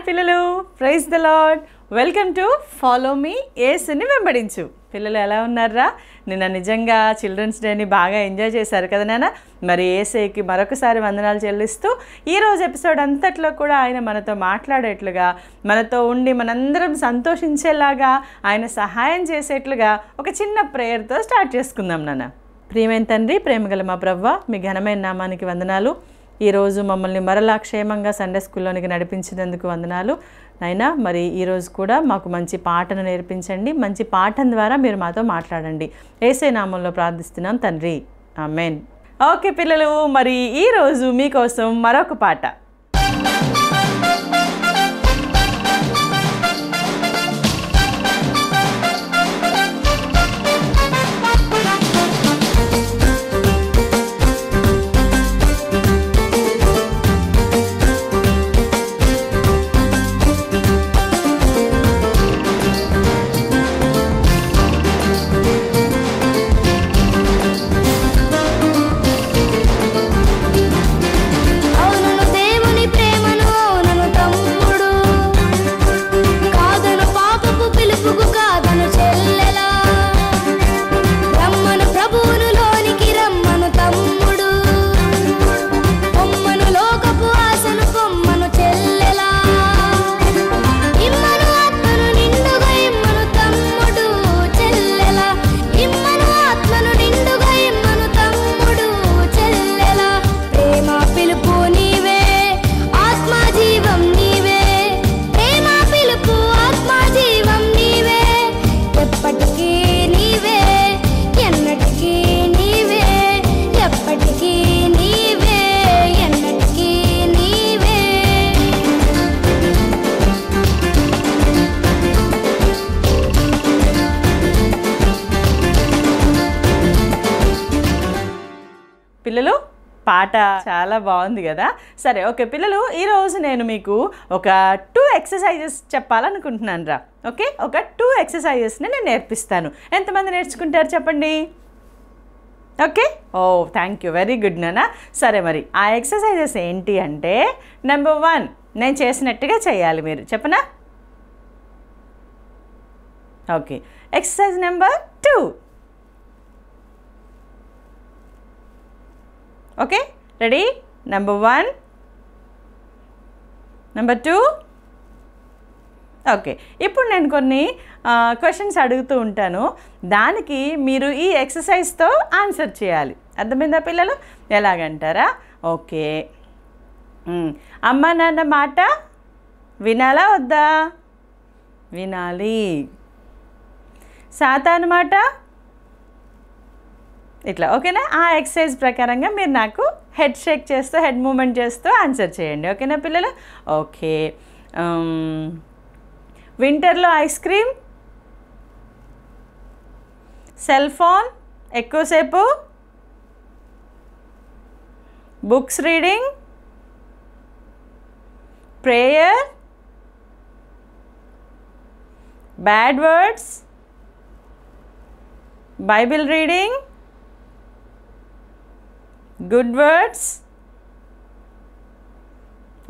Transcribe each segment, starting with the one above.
Hi పిల్లలు praise the Lord welcome to follow me ఏసుని వెంబడించు పిల్లలు ఎలా ఉన్నారా నిన్న నిజంగా చిల్డ్రన్స్ డేని బాగా ఎంజాయ్ చేశారు కదా నాన్న మరి ఏసైకి మరొకసారి వందనాలు చెల్లిస్తూ ఈరోజు ఎపిసోడ్ అంతట్లో కూడా ఆయన మనతో మాట్లాడేట్లుగా మనతో ఉండి మనందరం సంతోషించేలాగా ఆయన సహాయం చేసేట్లుగా ఒక చిన్న ప్రేయర్తో స్టార్ట్ చేసుకుందాం నాన్న ప్రియమైన తండ్రి ప్రేమగల మా ప్రవ్వ మీ ఘనమైన నామానికి వందనాలు ఈరోజు మమ్మల్ని మరలా క్షేమంగా సండే స్కూల్లోనికి నడిపించినందుకు వందనాలు నైనా మరి ఈరోజు కూడా మాకు మంచి పాటను నేర్పించండి మంచి పాఠం ద్వారా మీరు మాతో మాట్లాడండి ఏసే నామంలో ప్రార్థిస్తున్నాం తండ్రి మెయిన్ ఓకే పిల్లలు మరి ఈరోజు మీకోసం మరొక పాట బాగుంది కదా సరే ఓకే పిల్లలు ఈరోజు నేను మీకు ఒక టూ ఎక్సర్సైజెస్ చెప్పాలనుకుంటున్నాను రా ఓకే ఒక టూ ఎక్సర్సైజెస్ని నేను నేర్పిస్తాను ఎంతమంది నేర్చుకుంటారు చెప్పండి okay oh thank you very good నానా సరే మరి ఆ ఎక్సర్సైజెస్ ఏంటి అంటే నెంబర్ వన్ నేను చేసినట్టుగా చేయాలి మీరు చెప్పనా okay exercise number two okay ready Number 1. Number 2. Okay ఇప్పుడు నేను కొన్ని క్వశ్చన్స్ అడుగుతూ ఉంటాను దానికి మీరు ఈ ఎక్సర్సైజ్తో ఆన్సర్ చేయాలి అర్థమైందా పిల్లలు ఎలాగంటారా ఓకే అమ్మ నాన్న మాట వినాలా వద్దా వినాలి సాతాన్ మాట ఇట్లా ఓకేనా ఆ ఎక్సర్సైజ్ ప్రకారంగా మీరు నాకు హెడ్ షేక్ చేస్తూ హెడ్ మూమెంట్ చేస్తూ ఆన్సర్ చేయండి ఓకేనా పిల్లలు ఓకే వింటర్లో ఐస్ క్రీమ్ సెల్ ఫోన్ ఎక్కువసేపు books reading prayer bad words Bible reading good words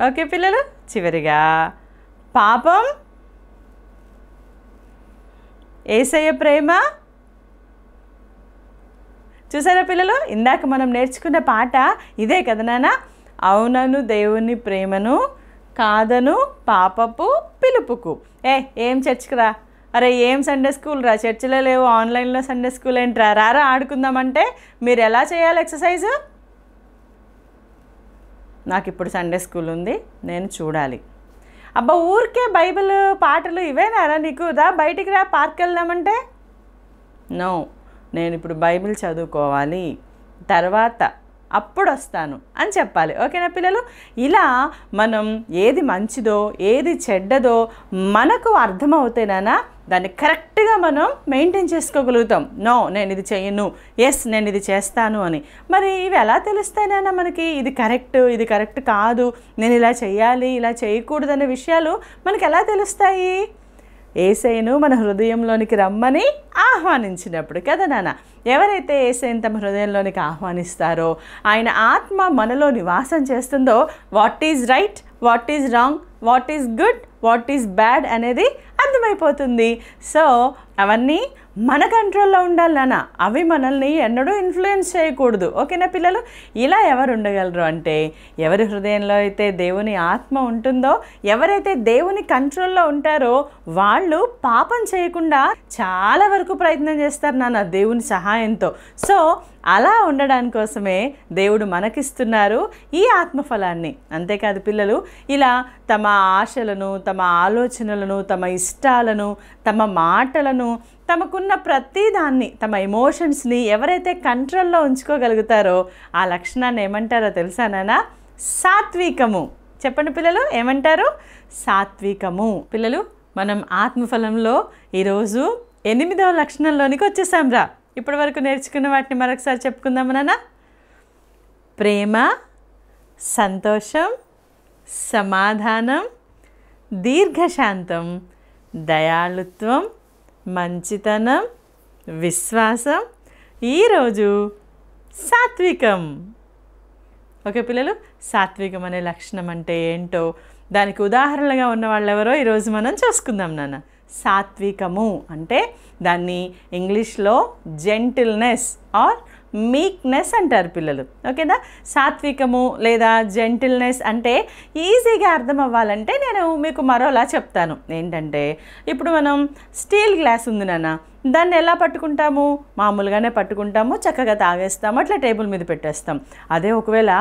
okay పిల్లలు చివరిగా పాపం ఏసయ్య ప్రేమ చూసారా పిల్లలు ఇందాక మనం నేర్చుకున్న పాట ఇదే కదా నాన్న అవునను దేవుని ప్రేమను కాదను పాపపు పిలుపుకు ఏ ఏం చర్చ్కురా అరే ఏం సండే స్కూల్ రా చర్చిలో లేవు ఆన్లైన్లో సండే స్కూల్ ఏంట్రా రారా ఆడుకుందామంటే మీరు ఎలా చేయాలి ఎక్సర్సైజు నాకు ఇప్పుడు సండే స్కూల్ ఉంది నేను చూడాలి అబ్బా ఊరికే బైబిల్ పాటలు ఇవేనారా నీకు దా బయటికి రా పార్క్ వెళ్దామంటే నో నేను ఇప్పుడు బైబిల్ చదువుకోవాలి తర్వాత అప్పుడు వస్తాను అని చెప్పాలి ఓకేనా పిల్లలు ఇలా మనం ఏది మంచిదో ఏది చెడ్డదో మనకు అర్థమవుతేనా దాన్ని కరెక్ట్గా మనం మెయింటైన్ చేసుకోగలుగుతాం నో నేను ఇది చేయను ఎస్ నేను ఇది చేస్తాను అని మరి ఇవి ఎలా తెలుస్తాయినైనా మనకి ఇది కరెక్ట్ ఇది కరెక్ట్ కాదు నేను ఇలా చేయాలి ఇలా చేయకూడదు అనే విషయాలు మనకి ఎలా తెలుస్తాయి ఏసైను మన హృదయంలోనికి రమ్మని ఆహ్వానించినప్పుడు కదా నాన్న ఎవరైతే ఏసైన్ తమ హృదయంలోనికి ఆహ్వానిస్తారో ఆయన ఆత్మ మనలో నివాసం చేస్తుందో what is right what is wrong what is good what is bad అనేది అర్థమైపోతుంది సో అవన్నీ మన కంట్రోల్లో ఉండాలి నాన్న అవి మనల్ని ఎన్నడూ ఇన్ఫ్లుయెన్స్ చేయకూడదు ఓకేనా పిల్లలు ఇలా ఎవరు ఉండగలరు అంటే ఎవరి హృదయంలో అయితే దేవుని ఆత్మ ఉంటుందో ఎవరైతే దేవుని కంట్రోల్లో ఉంటారో వాళ్ళు పాపం చేయకుండా చాలా వరకు ప్రయత్నం చేస్తారు నాన్న దేవుని సహాయంతో సో అలా ఉండడాని కోసమే దేవుడు మనకిస్తున్నారు ఈ ఆత్మఫలాన్ని అంతేకాదు పిల్లలు ఇలా తమ ఆశలను తమ ఆలోచనలను తమ ఇష్టాలను తమ మాటలను తమకున్న ప్రతి దాన్ని తమ ఎమోషన్స్ని ఎవరైతే కంట్రోల్లో ఉంచుకోగలుగుతారో ఆ లక్షణాన్ని ఏమంటారో తెలుసానా సాత్వికము చెప్పండి పిల్లలు ఏమంటారు సాత్వికము పిల్లలు మనం ఆత్మఫలంలో ఈరోజు ఎనిమిదవ లక్షణంలోనికి వచ్చేసాం రా ఇప్పటి వరకు నేర్చుకున్న వాటిని మరొకసారి చెప్పుకుందాం నాన్న ప్రేమ సంతోషం సమాధానం దీర్ఘశాంతం దయాళుత్వం మంచితనం విశ్వాసం ఈరోజు సాత్వికం ఓకే పిల్లలు సాత్వికం అనే లక్షణం అంటే ఏంటో దానికి ఉదాహరణగా ఉన్న వాళ్ళెవరో ఈరోజు మనం చూసుకుందాం నాన్న సాత్వికము అంటే దాన్ని ఇంగ్లీష్లో జెంటిల్నెస్ ఆర్ మీక్నెస్ అంటారు పిల్లలు ఓకేనా సాత్వికము లేదా జెంటిల్నెస్ అంటే ఈజీగా అర్థం అవ్వాలంటే నేను మీకు మరోలా చెప్తాను ఏంటంటే ఇప్పుడు మనం స్టీల్ గ్లాస్ ఉంది నాన్న దాన్ని ఎలా పట్టుకుంటాము మామూలుగానే పట్టుకుంటాము చక్కగా తాగేస్తాము అట్లా టేబుల్ మీద పెట్టేస్తాం అదే ఒకవేళ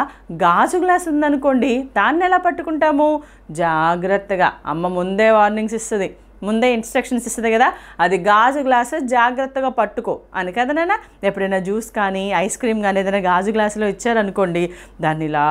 గాజు గ్లాస్ ఉందనుకోండి దాన్ని ఎలా పట్టుకుంటాము జాగ్రత్తగా అమ్మ ముందే వార్నింగ్స్ ఇస్తుంది ముందే ఇన్స్ట్రక్షన్స్ ఇస్తుంది కదా అది గాజు గ్లాసెస్ జాగ్రత్తగా పట్టుకో అని కదా నాన్న ఎప్పుడైనా జ్యూస్ కానీ ఐస్ క్రీమ్ కానీ ఏదైనా గాజు గ్లాసులో ఇచ్చారనుకోండి దాన్ని ఇలా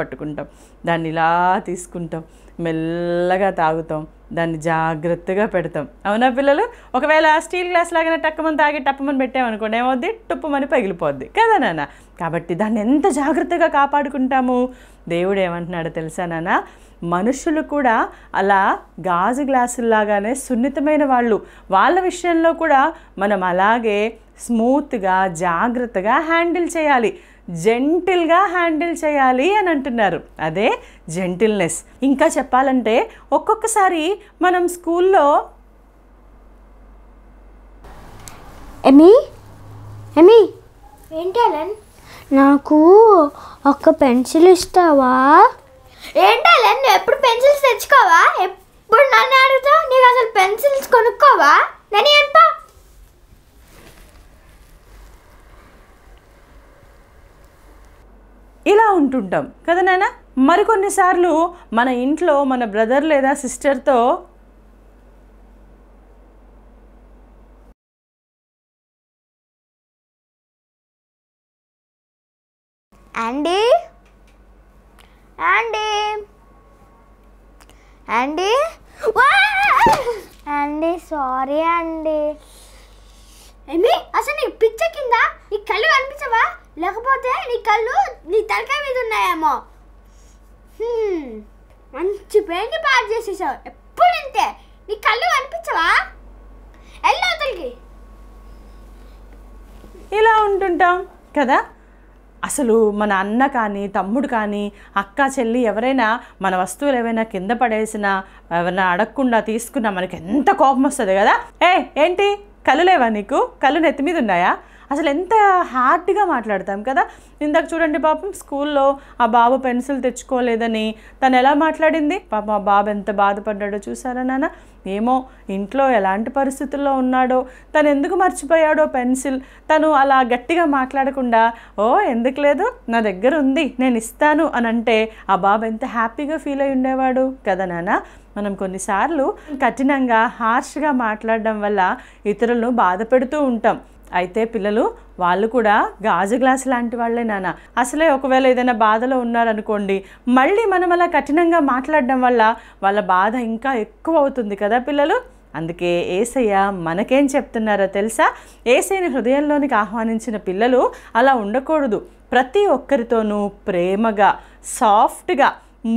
పట్టుకుంటాం దాన్ని ఇలా తీసుకుంటాం మెల్లగా తాగుతాం దాన్ని జాగ్రత్తగా పెడతాం అవునా పిల్లలు ఒకవేళ స్టీల్ గ్లాస్ లాగా టక్కమని తాగి టప్పమని పెట్టామనుకోండి ఏమవుద్ది టుప్పమని పగిలిపోద్ది కదా నాన్న కాబట్టి దాన్ని ఎంత జాగ్రత్తగా కాపాడుకుంటాము దేవుడు ఏమంటున్నాడో తెలుసా నాన్న మనుషులు కూడా అలా గాజు గ్లాసుల్లాగానే సున్నితమైన వాళ్ళు వాళ్ళ విషయంలో కూడా మనం అలాగే స్మూత్గా జాగ్రత్తగా హ్యాండిల్ చేయాలి జెంటిల్గా హ్యాండిల్ చేయాలి అని అంటున్నారు అదే జెంటిల్నెస్ ఇంకా చెప్పాలంటే ఒక్కొక్కసారి మనం స్కూల్లో ఎమీ ఎమీ ఏంటి నాకు ఒక పెన్సిల్ ఇస్తావా ఏంటాలే నువ్వు ఎప్పుడు పెన్సిల్స్ తెచ్చుకోవా ఎప్పుడు నన్ను అడుగుతావు నీకు అసలు పెన్సిల్స్ కొనుక్కోవా నేను ఏనుపా ఇలా ఉంటుంటాం కదా నాన్న మరికొన్నిసార్లు మన ఇంట్లో మన బ్రదర్ లేదా సిస్టర్తో అండి ఆండీ యాండీ ఆండీ సారీ అండి ఏమి అసలు నీ పిచ్చ కింద నీ కళ్ళు కనిపించవా లేకపోతే నీ కళ్ళు నీ తలకాయ మీద ఉన్నాయేమో మంచి పెయింట్ పాడు చేసేసావు ఎప్పుడు అంతే నీ కళ్ళు కనిపించవా వెళ్ళవతలకి ఇలా ఉంటుంటాం కదా అసలు మన అన్న కానీ తమ్ముడు కానీ అక్క చెల్లి ఎవరైనా మన వస్తువులు ఏవైనా కింద పడేసినా ఎవరైనా అడగకుండా తీసుకున్నా మనకి ఎంత కోపం వస్తుంది కదా ఏ ఏంటి కళ్ళు లేవా నీకు కళ్ళు నెత్తి మీద ఉన్నాయా అసలు ఎంత హార్డ్గా మాట్లాడతాం కదా ఇందాక చూడండి పాపం స్కూల్లో ఆ బాబు పెన్సిల్ తెచ్చుకోలేదని తను ఎలా మాట్లాడింది పాపం ఆ బాబు ఎంత బాధపడ్డాడో చూసారా నాన్న ఏమో ఇంట్లో ఎలాంటి పరిస్థితుల్లో ఉన్నాడో తను ఎందుకు మర్చిపోయాడో పెన్సిల్ తను అలా గట్టిగా మాట్లాడకుండా ఓ ఎందుకు లేదు నా దగ్గర ఉంది నేను ఇస్తాను అని అంటే ఆ బాబు ఎంత హ్యాపీగా ఫీల్ అయి ఉండేవాడు కదా నాన్న మనం కొన్నిసార్లు కఠినంగా హార్ష్గా మాట్లాడడం వల్ల ఇతరులను బాధ పెడుతూ ఉంటాం అయితే పిల్లలు వాళ్ళు కూడా గాజు గ్లాసు లాంటి వాళ్ళే నాన్న అసలే ఒకవేళ ఏదైనా బాధలో ఉన్నారనుకోండి మళ్ళీ మనం అలా కఠినంగా మాట్లాడడం వల్ల వాళ్ళ బాధ ఇంకా ఎక్కువ అవుతుంది కదా పిల్లలు అందుకే ఏసయ్య మనకేం చెప్తున్నారో తెలుసా ఏసైని హృదయంలోనికి ఆహ్వానించిన పిల్లలు అలా ఉండకూడదు ప్రతి ఒక్కరితోనూ ప్రేమగా సాఫ్ట్గా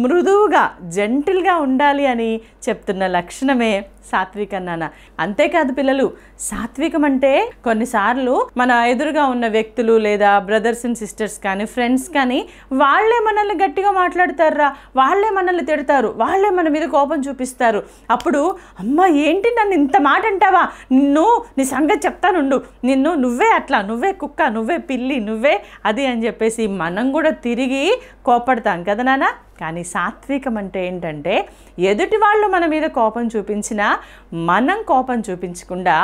మృదువుగా జెంటిల్గా ఉండాలి అని చెప్తున్న లక్షణమే సాత్విక్ అన్నానా అంతేకాదు పిల్లలు సాత్వికం అంటే కొన్నిసార్లు మన ఎదురుగా ఉన్న వ్యక్తులు లేదా బ్రదర్స్ అండ్ సిస్టర్స్ కానీ ఫ్రెండ్స్ కానీ వాళ్ళే మనల్ని గట్టిగా మాట్లాడతారా వాళ్ళే మనల్ని తిడతారు వాళ్ళే మన మీద కోపం చూపిస్తారు అప్పుడు అమ్మ ఏంటి నన్ను ఇంత మాట అంటావా నిన్ను నీ సంగతి చెప్తానుండు నిన్ను నువ్వే అట్లా నువ్వే కుక్క నువ్వే పిల్లి నువ్వే అది అని చెప్పేసి మనం కూడా తిరిగి కోపడతాం కదా నాన్న కానీ సాత్వికం అంటే ఏంటంటే ఎదుటి వాళ్ళు మన మీద కోపం చూపించినా మనం కోపం చూపించకుండా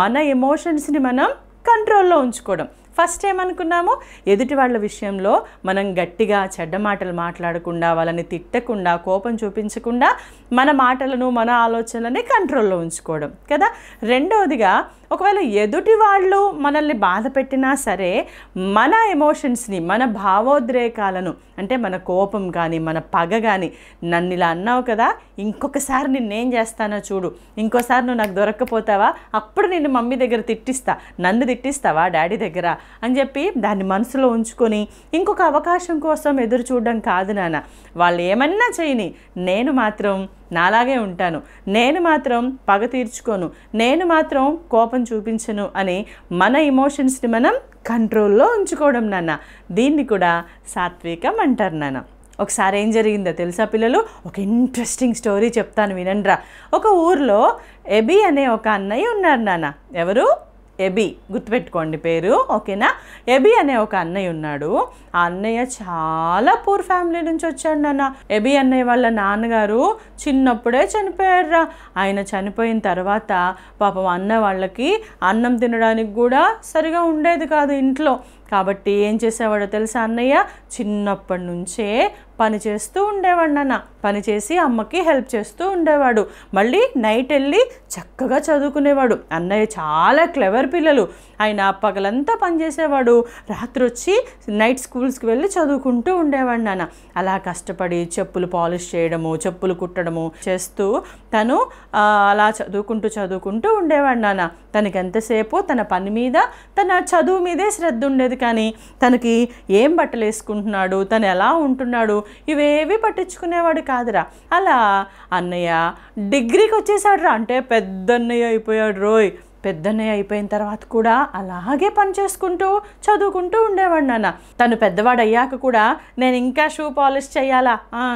మన ఎమోషన్స్ని మనం కంట్రోల్లో ఉంచుకోవడం ఫస్ట్ ఏమనుకున్నాము ఎదుటి వాళ్ళ విషయంలో మనం గట్టిగా చెడ్డ మాటలు మాట్లాడకుండా వాళ్ళని తిట్టకుండా కోపం చూపించకుండా మన మాటలను మన ఆలోచనలని కంట్రోల్లో ఉంచుకోవడం కదా రెండవదిగా ఒకవేళ ఎదుటి వాళ్ళు మనల్ని బాధ పెట్టినా సరే మన ఎమోషన్స్ని మన భావోద్రేకాలను అంటే మన కోపం కానీ మన పగ కానీ నన్ను ఇలా అన్నావు కదా ఇంకొకసారి నిన్నేం చేస్తానో చూడు ఇంకోసారి నువ్వు నాకు దొరక్కపోతావా అప్పుడు నేను మమ్మీ దగ్గర తిట్టిస్తా నన్ను తిట్టిస్తావా డాడీ దగ్గర అని చెప్పి దాన్ని మనసులో ఉంచుకొని ఇంకొక అవకాశం కోసం ఎదురు చూడడం కాదు నాన్న వాళ్ళు ఏమన్నా చేయని నేను మాత్రం నాలాగే ఉంటాను నేను మాత్రం పగ తీర్చుకోను నేను మాత్రం కోపం చూపించను అని మన ఇమోషన్స్ని మనం కంట్రోల్లో ఉంచుకోవడం నాన్న దీన్ని కూడా సాత్వికం అంటారు నాన్న ఒకసారి ఏం జరిగిందో తెలుసా పిల్లలు ఒక ఇంట్రెస్టింగ్ స్టోరీ చెప్తాను వినండ్రా ఒక ఊర్లో ఎబి అనే ఒక అన్నయ్య ఉన్నారు నాన్న ఎవరు ఎబి గుర్తుపెట్టుకోండి పేరు ఓకేనా ఎబి అనే ఒక అన్నయ్య ఉన్నాడు ఆ అన్నయ్య చాలా పూర్ ఫ్యామిలీ నుంచి వచ్చాడు నాన్న ఎబి అన్నయ్య వాళ్ళ నాన్నగారు చిన్నప్పుడే చనిపోయాడురా ఆయన చనిపోయిన తర్వాత పాపం అన్న వాళ్ళకి అన్నం తినడానికి కూడా సరిగా ఉండేది కాదు ఇంట్లో కాబట్టి ఏం చేసేవాడో తెలుసా అన్నయ్య చిన్నప్పటి నుంచే పని చేస్తూ ఉండేవాడు నాన్న పనిచేసి అమ్మకి హెల్ప్ చేస్తూ ఉండేవాడు మళ్ళీ నైట్ వెళ్ళి చక్కగా చదువుకునేవాడు అన్నయ్య చాలా క్లెవర్ పిల్లలు ఆయన పగలంతా పనిచేసేవాడు రాత్రి వచ్చి నైట్ స్కూల్స్కి వెళ్ళి చదువుకుంటూ ఉండేవాడు నాన్న అలా కష్టపడి చెప్పులు పాలిష్ చేయడము చెప్పులు కుట్టడము చేస్తూ తను అలా చదువుకుంటూ చదువుకుంటూ ఉండేవాడు నాన్న తనకి ఎంతసేపు తన పని మీద తన చదువు మీదే శ్రద్ధ ఉండేది కానీ తనకి ఏం బట్టలు వేసుకుంటున్నాడు తను ఎలా ఉంటున్నాడు ఇవేవి పట్టించుకునేవాడు కాదురా అలా అన్నయ్య డిగ్రీకి వచ్చేసాడు రా అంటే పెద్దన్నయ్య అయిపోయాడు రోయ్ పెద్దనే అయిపోయిన తర్వాత కూడా అలాగే పని చేసుకుంటూ చదువుకుంటూ ఉండేవాడు నాన్న తను పెద్దవాడు అయ్యాక కూడా నేను ఇంకా షూ పాలిష్ చేయాలా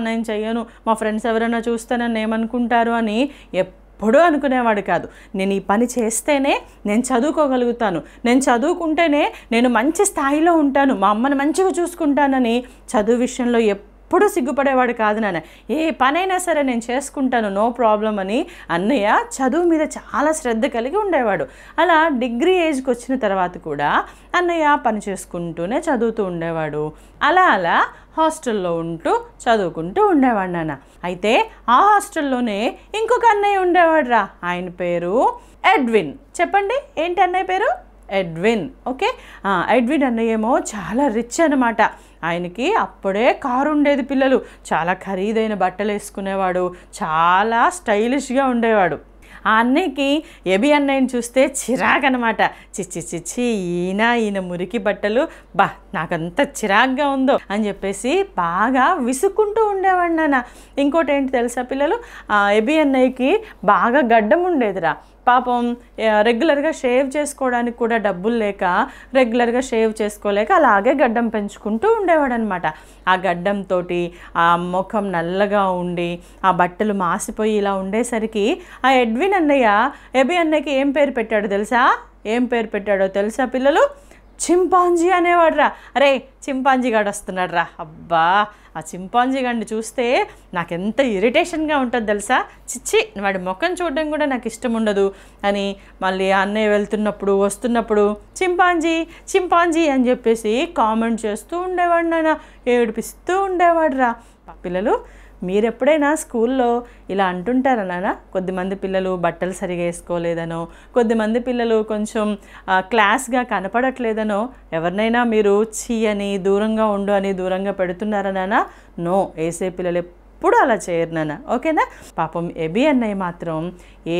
నేను చెయ్యను మా ఫ్రెండ్స్ ఎవరైనా చూస్తే నన్ను ఏమనుకుంటారు అని ఎప్పుడూ అనుకునేవాడు కాదు నేను ఈ పని చేస్తేనే నేను చదువుకోగలుగుతాను నేను చదువుకుంటేనే నేను మంచి స్థాయిలో ఉంటాను మా అమ్మని మంచిగా చూసుకుంటానని చదువు విషయంలో ఎప్పుడు ఎప్పుడూ సిగ్గుపడేవాడు కాదు నాన్న ఏ పనైనా సరే నేను చేసుకుంటాను నో ప్రాబ్లం అని అన్నయ్య చదువు మీద చాలా శ్రద్ధ కలిగి ఉండేవాడు అలా డిగ్రీ ఏజ్కి వచ్చిన తర్వాత కూడా అన్నయ్య పని చేసుకుంటూనే చదువుతూ ఉండేవాడు అలా అలా హాస్టల్లో ఉంటూ చదువుకుంటూ ఉండేవాడు నాన్న అయితే ఆ హాస్టల్లోనే ఇంకొక అన్నయ్య ఉండేవాడురా ఆయన పేరు ఎడ్విన్ చెప్పండి ఏంటి అన్నయ్య పేరు ఎడ్విన్ ఓకే ఎడ్విన్ అన్నయ్యేమో చాలా రిచ్ అనమాట ఆయనకి అప్పుడే కారు ఉండేది పిల్లలు చాలా ఖరీదైన బట్టలు వేసుకునేవాడు చాలా స్టైలిష్గా ఉండేవాడు ఆ అన్నయ్యకి ఎబి అన్నయ్యని చూస్తే చిరాకనమాట చిచ్చి చిచ్చి ఈయన ఈయన మురికి బట్టలు బా నాకంత చిరాగ్గా ఉందో అని చెప్పేసి బాగా విసుక్కుంటూ ఉండేవాడు ఇంకోటి ఏంటి తెలుసా పిల్లలు ఎబి అన్నయ్యకి బాగా గడ్డం ఉండేదిరా పాపం రెగ్యులర్గా షేవ్ చేసుకోవడానికి కూడా డబ్బులు లేక రెగ్యులర్గా షేవ్ చేసుకోలేక అలాగే గడ్డం పెంచుకుంటూ ఉండేవాడు అనమాట ఆ గడ్డంతో ఆ ముఖం నల్లగా ఉండి ఆ బట్టలు మాసిపోయి ఇలా ఉండేసరికి ఆ ఎడ్విన్ అన్నయ్య ఎబి అన్నయ్యకి ఏం పేరు పెట్టాడో తెలుసా ఏం పేరు పెట్టాడో తెలుసా పిల్లలు చింపాంజీ అనేవాడు రా అరే చింపాంజీ గాడు వస్తున్నాడు రా అబ్బా ఆ చింపాంజీ గాడిని చూస్తే నాకు ఎంత ఇరిటేషన్గా ఉంటుంది తెలుసా చిచ్చి వాడి ముఖం చూడడం కూడా నాకు ఇష్టం ఉండదు అని మళ్ళీ అన్నయ్య వెళ్తున్నప్పుడు వస్తున్నప్పుడు చింపాంజీ చింపాంజీ అని చెప్పేసి కామెంట్ చేస్తూ ఉండేవాడు నాన్న ఏడిపిస్తూ ఉండేవాడు రా పిల్లలు మీరెప్పుడైనా స్కూల్లో ఇలా అంటుంటారనా కొద్దిమంది పిల్లలు బట్టలు సరిగా వేసుకోలేదనో కొద్దిమంది పిల్లలు కొంచెం క్లాస్గా కనపడట్లేదనో ఎవరినైనా మీరు చీ అని దూరంగా ఉండు అని దూరంగా పెడుతున్నారనా నో వేసే పిల్లలు ఎప్పుడు అలా చేయరు నాన్న ఓకేనా పాపం ఎబి అన్నయ్య మాత్రం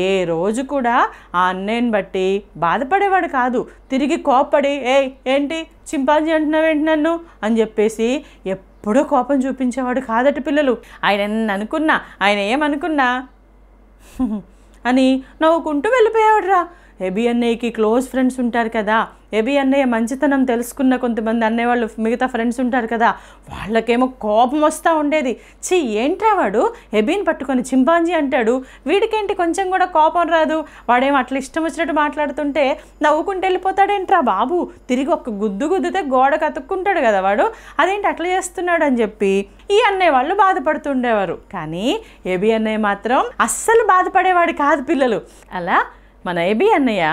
ఏ రోజు కూడా ఆ అన్నయ్యని బట్టి బాధపడేవాడు కాదు తిరిగి కోపడి ఏ ఏంటి చింపాజీ అంటున్నావేంటి నన్ను అని చెప్పేసి ఎప్పుడు ఎప్పుడూ కోపం చూపించేవాడు కాదట పిల్లలు ఆయన అనుకున్నా ఆయన ఏమనుకున్నా అని నవ్వుకుంటూ వెళ్ళిపోయాడురా ఎబి అన్నయ్యకి క్లోజ్ ఫ్రెండ్స్ ఉంటారు కదా ఎబి అన్నయ్య మంచితనం తెలుసుకున్న కొంతమంది అన్నయ్య వాళ్ళు మిగతా ఫ్రెండ్స్ ఉంటారు కదా వాళ్ళకేమో కోపం వస్తూ ఉండేది చి ఏంట్రా వాడు ఎబీని పట్టుకొని చింపాంజీ అంటాడు వీడికేంటి కొంచెం కూడా కోపం రాదు వాడేమో అట్లా ఇష్టం వచ్చినట్టు మాట్లాడుతుంటే నవ్వుకుంటూ వెళ్ళిపోతాడేంట్రా బాబు తిరిగి ఒక గుద్దు గుద్దితే గోడ కతుక్కుంటాడు కదా వాడు అదేంటి అట్లా చేస్తున్నాడు అని చెప్పి ఈ అన్నయ్య వాళ్ళు బాధపడుతుండేవారు కానీ ఎబి అన్నయ్య మాత్రం అస్సలు బాధపడేవాడు కాదు పిల్లలు అలా మన ఏబీ అన్నయ్య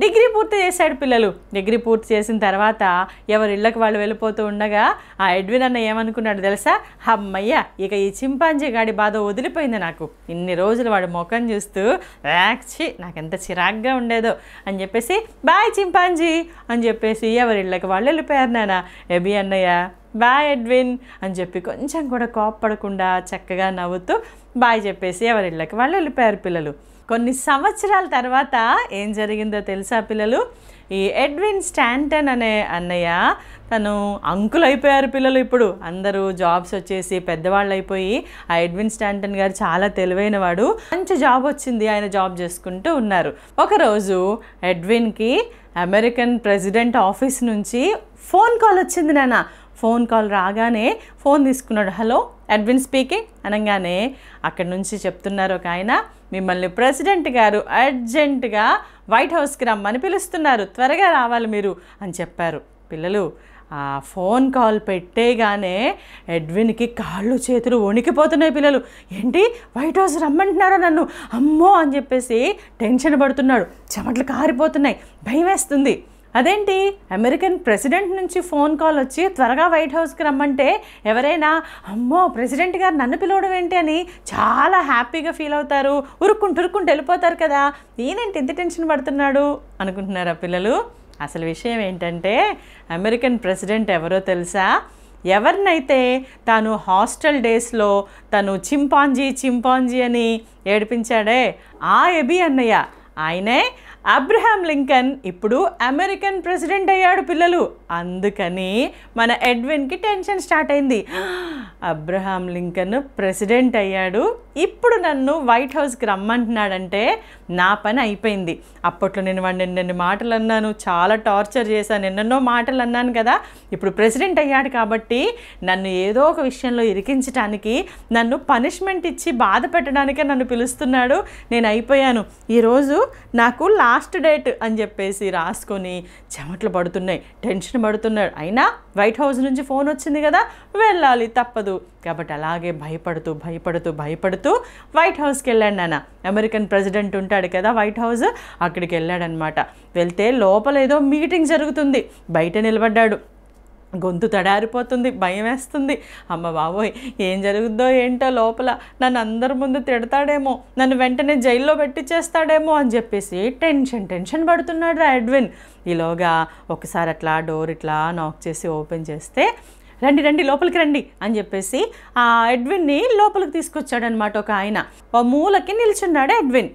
డిగ్రీ పూర్తి చేశాడు పిల్లలు డిగ్రీ పూర్తి చేసిన తర్వాత ఎవరి ఇళ్ళకి వాళ్ళు వెళ్ళిపోతూ ఉండగా ఆ ఎడ్విన్ అన్న ఏమనుకున్నాడు తెలుసా అమ్మయ్య ఇక ఈ చింపాంజీ గాడి బాధ వదిలిపోయింది నాకు ఇన్ని రోజులు వాడు ముఖం చూస్తూ నాకు నాకెంత చిరాగ్గా ఉండేదో అని చెప్పేసి బాయ్ చింపాంజీ అని చెప్పేసి ఎవరి ఇళ్ళకి వాళ్ళు వెళ్ళిపోయారు నాన్న ఎబి అన్నయ్య బాయ్ ఎడ్విన్ అని చెప్పి కొంచెం కూడా కోప్పడకుండా చక్కగా నవ్వుతూ బాయ్ చెప్పేసి ఎవరి ఇళ్ళకి వాళ్ళు వెళ్ళిపోయారు పిల్లలు కొన్ని సంవత్సరాల తర్వాత ఏం జరిగిందో తెలుసా పిల్లలు ఈ ఎడ్విన్ స్టాంటన్ అనే అన్నయ్య తను అంకులు అయిపోయారు పిల్లలు ఇప్పుడు అందరూ జాబ్స్ వచ్చేసి పెద్దవాళ్ళు అయిపోయి ఆ ఎడ్విన్ స్టాంటన్ గారు చాలా తెలివైన వాడు మంచి జాబ్ వచ్చింది ఆయన జాబ్ చేసుకుంటూ ఉన్నారు ఒకరోజు ఎడ్విన్కి అమెరికన్ ప్రెసిడెంట్ ఆఫీస్ నుంచి ఫోన్ కాల్ వచ్చింది నాన్న ఫోన్ కాల్ రాగానే ఫోన్ తీసుకున్నాడు హలో అడ్విన్ స్పీకింగ్ అనగానే అక్కడి నుంచి చెప్తున్నారు ఒక ఆయన మిమ్మల్ని ప్రెసిడెంట్ గారు అర్జెంటుగా వైట్ హౌస్కి రమ్మని పిలుస్తున్నారు త్వరగా రావాలి మీరు అని చెప్పారు పిల్లలు ఆ ఫోన్ కాల్ పెట్టేగానే ఎడ్విన్కి కాళ్ళు చేతులు వణికిపోతున్నాయి పిల్లలు ఏంటి వైట్ హౌస్ రమ్మంటున్నారు నన్ను అమ్మో అని చెప్పేసి టెన్షన్ పడుతున్నాడు చెమట్లు కారిపోతున్నాయి భయం వేస్తుంది అదేంటి అమెరికన్ ప్రెసిడెంట్ నుంచి ఫోన్ కాల్ వచ్చి త్వరగా వైట్ హౌస్కి రమ్మంటే ఎవరైనా అమ్మో ప్రెసిడెంట్ గారు నన్ను పిలవడం ఏంటి అని చాలా హ్యాపీగా ఫీల్ అవుతారు ఉరుక్కుంటూ ఉరుక్కుంటూ వెళ్ళిపోతారు కదా ఈయనేంటి ఇంత టెన్షన్ పడుతున్నాడు అనుకుంటున్నారా పిల్లలు అసలు విషయం ఏంటంటే అమెరికన్ ప్రెసిడెంట్ ఎవరో తెలుసా ఎవరినైతే తాను హాస్టల్ డేస్లో తను చింపాంజీ చింపాంజీ అని ఏడిపించాడే ఆ ఎబి అన్నయ్య ఆయనే అబ్రహాం లింకన్ ఇప్పుడు అమెరికన్ ప్రెసిడెంట్ అయ్యాడు పిల్లలు అందుకని మన ఎడ్విన్కి టెన్షన్ స్టార్ట్ అయింది అబ్రహాం లింకన్ ప్రెసిడెంట్ అయ్యాడు ఇప్పుడు నన్ను వైట్ హౌస్కి రమ్మంటున్నాడంటే నా పని అయిపోయింది అప్పట్లో నేను వాడిని ఎన్నెన్ని మాటలు అన్నాను చాలా టార్చర్ చేశాను ఎన్నెన్నో మాటలు అన్నాను కదా ఇప్పుడు ప్రెసిడెంట్ అయ్యాడు కాబట్టి నన్ను ఏదో ఒక విషయంలో ఇరికించడానికి నన్ను పనిష్మెంట్ ఇచ్చి బాధ పెట్టడానికే నన్ను పిలుస్తున్నాడు నేను అయిపోయాను ఈరోజు నాకు లా లాస్ట్ డేట్ అని చెప్పేసి రాసుకొని చెమట్లు పడుతున్నాయి టెన్షన్ పడుతున్నాడు అయినా వైట్ హౌస్ నుంచి ఫోన్ వచ్చింది కదా వెళ్ళాలి తప్పదు కాబట్టి అలాగే భయపడుతూ భయపడుతూ భయపడుతూ వైట్ హౌస్కి వెళ్ళాడు నాన్న అమెరికన్ ప్రెసిడెంట్ ఉంటాడు కదా వైట్ హౌస్ అక్కడికి వెళ్ళాడనమాట వెళ్తే లోపల ఏదో మీటింగ్ జరుగుతుంది బయట నిలబడ్డాడు గొంతు తడారిపోతుంది భయం వేస్తుంది అమ్మ బాబోయ్ ఏం జరుగుద్దో ఏంటో లోపల నన్ను అందరి ముందు తిడతాడేమో నన్ను వెంటనే జైల్లో పెట్టించేస్తాడేమో అని చెప్పేసి టెన్షన్ టెన్షన్ పడుతున్నాడు రా అడ్విన్ ఈలోగా ఒకసారి అట్లా డోర్ ఇట్లా నాక్ చేసి ఓపెన్ చేస్తే రండి రండి లోపలికి రండి అని చెప్పేసి ఆ అడ్విన్ని లోపలికి తీసుకొచ్చాడనమాట ఒక ఆయన మూలకి నిల్చున్నాడు అడ్విన్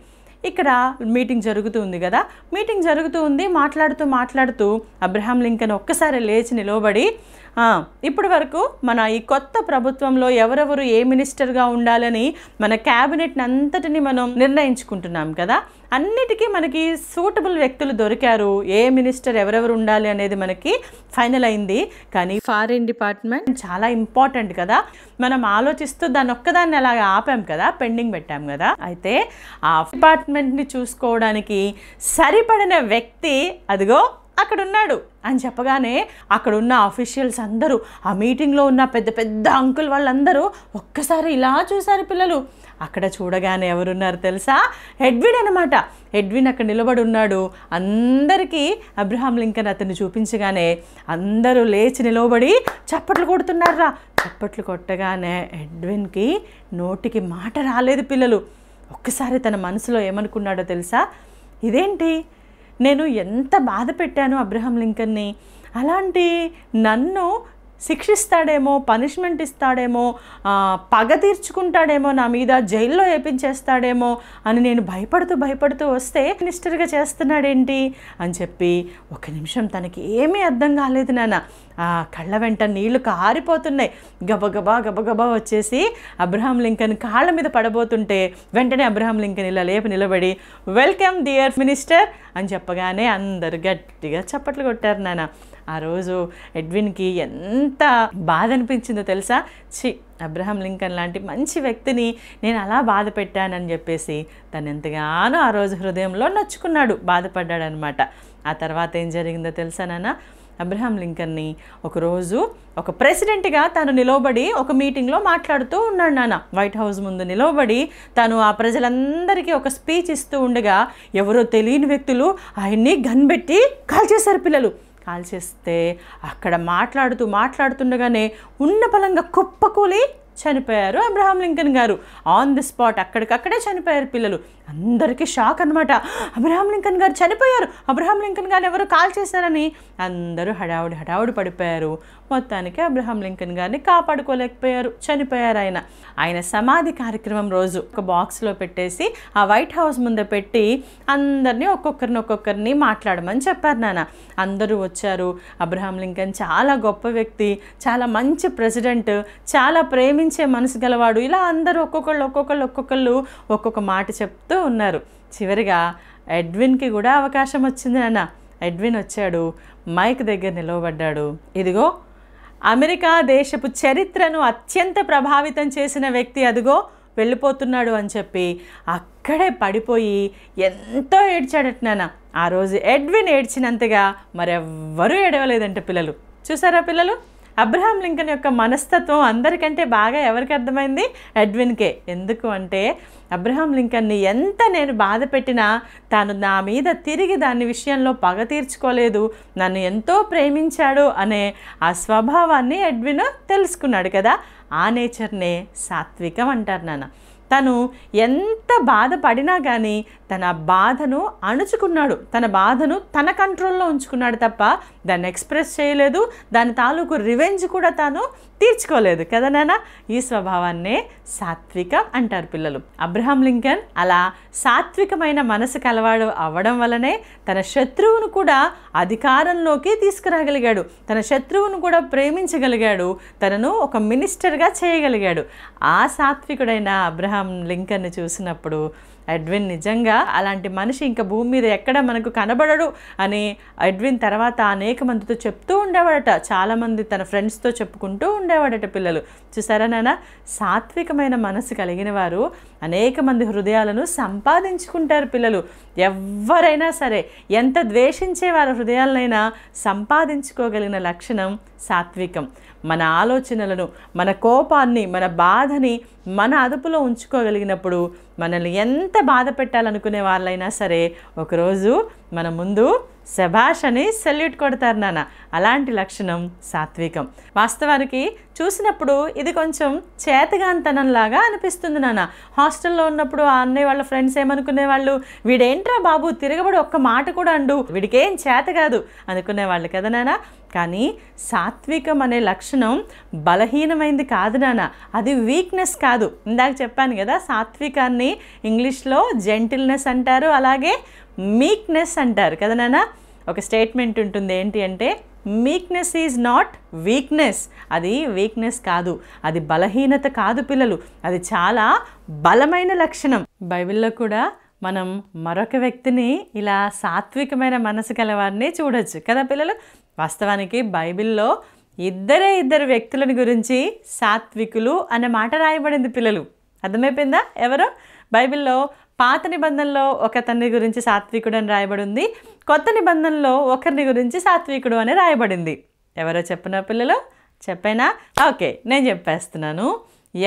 ఇక్కడ మీటింగ్ జరుగుతూ ఉంది కదా మీటింగ్ జరుగుతూ ఉంది మాట్లాడుతూ మాట్లాడుతూ అబ్రహాం లింకన్ ఒక్కసారి లేచి నిలబడి ఇప్పటి వరకు మన ఈ కొత్త ప్రభుత్వంలో ఎవరెవరు ఏ మినిస్టర్గా ఉండాలని మన క్యాబినెట్ని అంతటిని మనం నిర్ణయించుకుంటున్నాం కదా అన్నిటికీ మనకి సూటబుల్ వ్యక్తులు దొరికారు ఏ మినిస్టర్ ఎవరెవరు ఉండాలి అనేది మనకి ఫైనల్ అయింది కానీ ఫారిన్ డిపార్ట్మెంట్ చాలా ఇంపార్టెంట్ కదా మనం ఆలోచిస్తూ దాని ఒక్కదాన్ని అలాగ ఆపాం కదా పెండింగ్ పెట్టాం కదా అయితే ఆ డిపార్ట్మెంట్ని చూసుకోవడానికి సరిపడిన వ్యక్తి అదిగో అక్కడున్నాడు అని చెప్పగానే అక్కడున్న అఫీషియల్స్ అందరూ ఆ మీటింగ్లో ఉన్న పెద్ద పెద్ద అంకుల్ వాళ్ళందరూ ఒక్కసారి ఇలా చూశారు పిల్లలు అక్కడ చూడగానే ఎవరున్నారు తెలుసా ఎడ్విన్ అనమాట ఎడ్విన్ అక్కడ నిలబడి ఉన్నాడు అందరికీ అబ్రహాం లింకన్ అతన్ని చూపించగానే అందరూ లేచి నిలబడి చప్పట్లు కొడుతున్నారా చప్పట్లు కొట్టగానే ఎడ్విన్కి నోటికి మాట రాలేదు పిల్లలు ఒక్కసారి తన మనసులో ఏమనుకున్నాడో తెలుసా ఇదేంటి నేను ఎంత బాధ పెట్టాను అబ్రహం లింకన్ని అలాంటి నన్ను శిక్షిస్తాడేమో పనిష్మెంట్ ఇస్తాడేమో పగ తీర్చుకుంటాడేమో నా మీద జైల్లో వేపించేస్తాడేమో అని నేను భయపడుతూ భయపడుతూ వస్తే మినిస్టర్గా చేస్తున్నాడేంటి అని చెప్పి ఒక నిమిషం తనకి ఏమీ అర్థం కాలేదు నాన్న ఆ కళ్ళ వెంట నీళ్లు కారిపోతున్నాయి గబగబా గబగబా వచ్చేసి అబ్రహాం లింకన్ కాళ్ళ మీద పడబోతుంటే వెంటనే అబ్రహాం లింకన్ ఇలా లేపు నిలబడి వెల్కమ్ డియర్ మినిస్టర్ అని చెప్పగానే అందరు గట్టిగా చప్పట్లు కొట్టారు నాన్న ఆ రోజు ఎడ్విన్కి ఎంత బాధ అనిపించిందో తెలుసా చి అబ్రహం లింకన్ లాంటి మంచి వ్యక్తిని నేను అలా బాధ పెట్టానని చెప్పేసి తను ఎంతగానో ఆ రోజు హృదయంలో నొచ్చుకున్నాడు బాధపడ్డాడనమాట ఆ తర్వాత ఏం జరిగిందో తెలుసా నాన్న అబ్రహాం లింకన్ని ఒకరోజు ఒక ప్రెసిడెంట్గా తను నిలవబడి ఒక మీటింగ్లో మాట్లాడుతూ ఉన్నాడు నాన్న వైట్ హౌస్ ముందు నిలవబడి తను ఆ ప్రజలందరికీ ఒక స్పీచ్ ఇస్తూ ఉండగా ఎవరో తెలియని వ్యక్తులు ఆయన్ని గన్ పెట్టి కాల్ చేశారు పిల్లలు కాల్చేస్తే అక్కడ మాట్లాడుతూ మాట్లాడుతుండగానే ఉన్న బలంగా కుప్పకూలి చనిపోయారు అబ్రహాం లింకన్ గారు ఆన్ ది స్పాట్ అక్కడికక్కడే చనిపోయారు పిల్లలు అందరికీ షాక్ అనమాట అబ్రహాం లింకన్ గారు చనిపోయారు అబ్రహాం లింకన్ గారు ఎవరు కాల్ చేశారని అందరూ హడావుడి హడావుడి పడిపోయారు మొత్తానికి అబ్రహాం లింకన్ గారిని కాపాడుకోలేకపోయారు చనిపోయారు ఆయన ఆయన సమాధి కార్యక్రమం రోజు ఒక బాక్స్లో పెట్టేసి ఆ వైట్ హౌస్ ముందు పెట్టి అందరినీ ఒక్కొక్కరిని ఒక్కొక్కరిని మాట్లాడమని చెప్పారు నాన్న అందరూ వచ్చారు అబ్రహాం లింకన్ చాలా గొప్ప వ్యక్తి చాలా మంచి ప్రెసిడెంట్ చాలా ప్రేమించే మనసు గలవాడు ఇలా అందరూ ఒక్కొక్కళ్ళు ఒక్కొక్కళ్ళు ఒక్కొక్కళ్ళు ఒక్కొక్క మాట చెప్తూ చెప్తూ ఉన్నారు చివరిగా ఎడ్విన్కి కూడా అవకాశం వచ్చింది నాన్న ఎడ్విన్ వచ్చాడు మైక్ దగ్గర నిలవబడ్డాడు ఇదిగో అమెరికా దేశపు చరిత్రను అత్యంత ప్రభావితం చేసిన వ్యక్తి అదిగో వెళ్ళిపోతున్నాడు అని చెప్పి అక్కడే పడిపోయి ఎంతో ఏడ్చాడట నాన్న ఆ రోజు ఎడ్విన్ ఏడ్చినంతగా మరెవ్వరూ ఏడవలేదంట పిల్లలు చూసారా పిల్లలు అబ్రహాం లింకన్ యొక్క మనస్తత్వం అందరికంటే బాగా ఎవరికి అర్థమైంది ఎడ్విన్కే ఎందుకు అంటే అబ్రహాం లింకన్ని ఎంత నేను బాధ పెట్టినా తాను నా మీద తిరిగి దాని విషయంలో పగ తీర్చుకోలేదు నన్ను ఎంతో ప్రేమించాడు అనే ఆ స్వభావాన్ని ఎడ్విన్ తెలుసుకున్నాడు కదా ఆ నేచర్నే సాత్వికం అంటారు నాన్న తను ఎంత బాధపడినా కానీ తన బాధను అణుచుకున్నాడు తన బాధను తన కంట్రోల్లో ఉంచుకున్నాడు తప్ప దాన్ని ఎక్స్ప్రెస్ చేయలేదు దాని తాలూకు రివెంజ్ కూడా తాను తీర్చుకోలేదు కదా నాన్న ఈ స్వభావాన్నే సాత్విక అంటారు పిల్లలు అబ్రహాం లింకన్ అలా సాత్వికమైన మనసు కలవాడు అవ్వడం వలనే తన శత్రువును కూడా అధికారంలోకి తీసుకురాగలిగాడు తన శత్రువును కూడా ప్రేమించగలిగాడు తనను ఒక మినిస్టర్గా చేయగలిగాడు ఆ సాత్వికుడైన అబ్రహాం లింకన్ చూసినప్పుడు ఎడ్విన్ నిజంగా అలాంటి మనిషి ఇంకా భూమి మీద ఎక్కడ మనకు కనబడడు అని ఎడ్విన్ తర్వాత అనేక మందితో చెప్తూ ఉండేవాడట చాలామంది తన ఫ్రెండ్స్తో చెప్పుకుంటూ ఉండేవాడట పిల్లలు చూసారా నాన్న సాత్వికమైన మనసు కలిగిన వారు అనేక మంది హృదయాలను సంపాదించుకుంటారు పిల్లలు ఎవరైనా సరే ఎంత ద్వేషించే వారి హృదయాలనైనా సంపాదించుకోగలిగిన లక్షణం సాత్వికం మన ఆలోచనలను మన కోపాన్ని మన బాధని మన అదుపులో ఉంచుకోగలిగినప్పుడు మనల్ని ఎంత బాధ పెట్టాలనుకునే వాళ్ళైనా సరే ఒకరోజు మన ముందు శభాష్ అని సెల్యూట్ కొడతారు నాన్న అలాంటి లక్షణం సాత్వికం వాస్తవానికి చూసినప్పుడు ఇది కొంచెం చేతగాంతనంలాగా అనిపిస్తుంది నాన్న హాస్టల్లో ఉన్నప్పుడు ఆ అన్నయ్య వాళ్ళ ఫ్రెండ్స్ ఏమనుకునే వాళ్ళు వీడేంట్రా బాబు తిరగబడి ఒక్క మాట కూడా అండు వీడికేం చేత కాదు అనుకునే వాళ్ళు కదా నాన్న కానీ సాత్వికం అనే లక్షణం బలహీనమైంది కాదు నాన్న అది వీక్నెస్ కాదు ఇందాక చెప్పాను కదా సాత్వికాన్ని ఇంగ్లీష్లో జెంటిల్నెస్ అంటారు అలాగే మీక్నెస్ అంటారు కదా నాన్న ఒక స్టేట్మెంట్ ఉంటుంది ఏంటి అంటే మీక్నెస్ ఈజ్ నాట్ వీక్నెస్ అది వీక్నెస్ కాదు అది బలహీనత కాదు పిల్లలు అది చాలా బలమైన లక్షణం బైబిల్లో కూడా మనం మరొక వ్యక్తిని ఇలా సాత్వికమైన మనసు కలవారిని చూడొచ్చు కదా పిల్లలు వాస్తవానికి బైబిల్లో ఇద్దరే ఇద్దరు వ్యక్తులను గురించి సాత్వికులు అనే మాట రాయబడింది పిల్లలు అర్థమైపోయిందా ఎవరో బైబిల్లో పాత నిబంధనలో ఒక తండ్రి గురించి సాత్వికుడు అని రాయబడింది కొత్త నిబంధనలో ఒకరిని గురించి సాత్వికుడు అని రాయబడింది ఎవరో చెప్పిన పిల్లలు చెప్పేనా ఓకే నేను చెప్పేస్తున్నాను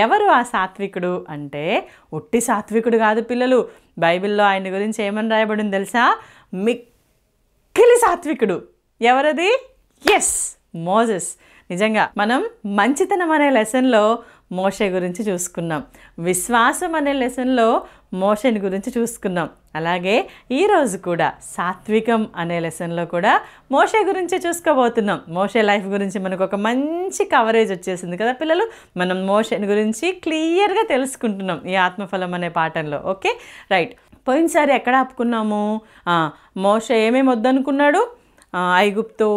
ఎవరు ఆ సాత్వికుడు అంటే ఒట్టి సాత్వికుడు కాదు పిల్లలు బైబిల్లో ఆయన గురించి ఏమని రాయబడింది తెలుసా మిక్కిలి సాత్వికుడు ఎవరది ఎస్ మోజెస్ నిజంగా మనం మంచితనం అనే లెసన్లో మోషే గురించి చూసుకున్నాం విశ్వాసం అనే లెసన్లో మోషన్ గురించి చూసుకున్నాం అలాగే ఈరోజు కూడా సాత్వికం అనే లెసన్లో కూడా మోషే గురించి చూసుకోబోతున్నాం మోషే లైఫ్ గురించి మనకు ఒక మంచి కవరేజ్ వచ్చేసింది కదా పిల్లలు మనం మోషన్ గురించి క్లియర్గా తెలుసుకుంటున్నాం ఈ ఆత్మఫలం అనే పాఠంలో ఓకే రైట్ పోయినసారి ఎక్కడ ఆపుకున్నాము మోష ఏమేమి వద్దనుకున్నాడు ఐగుప్తు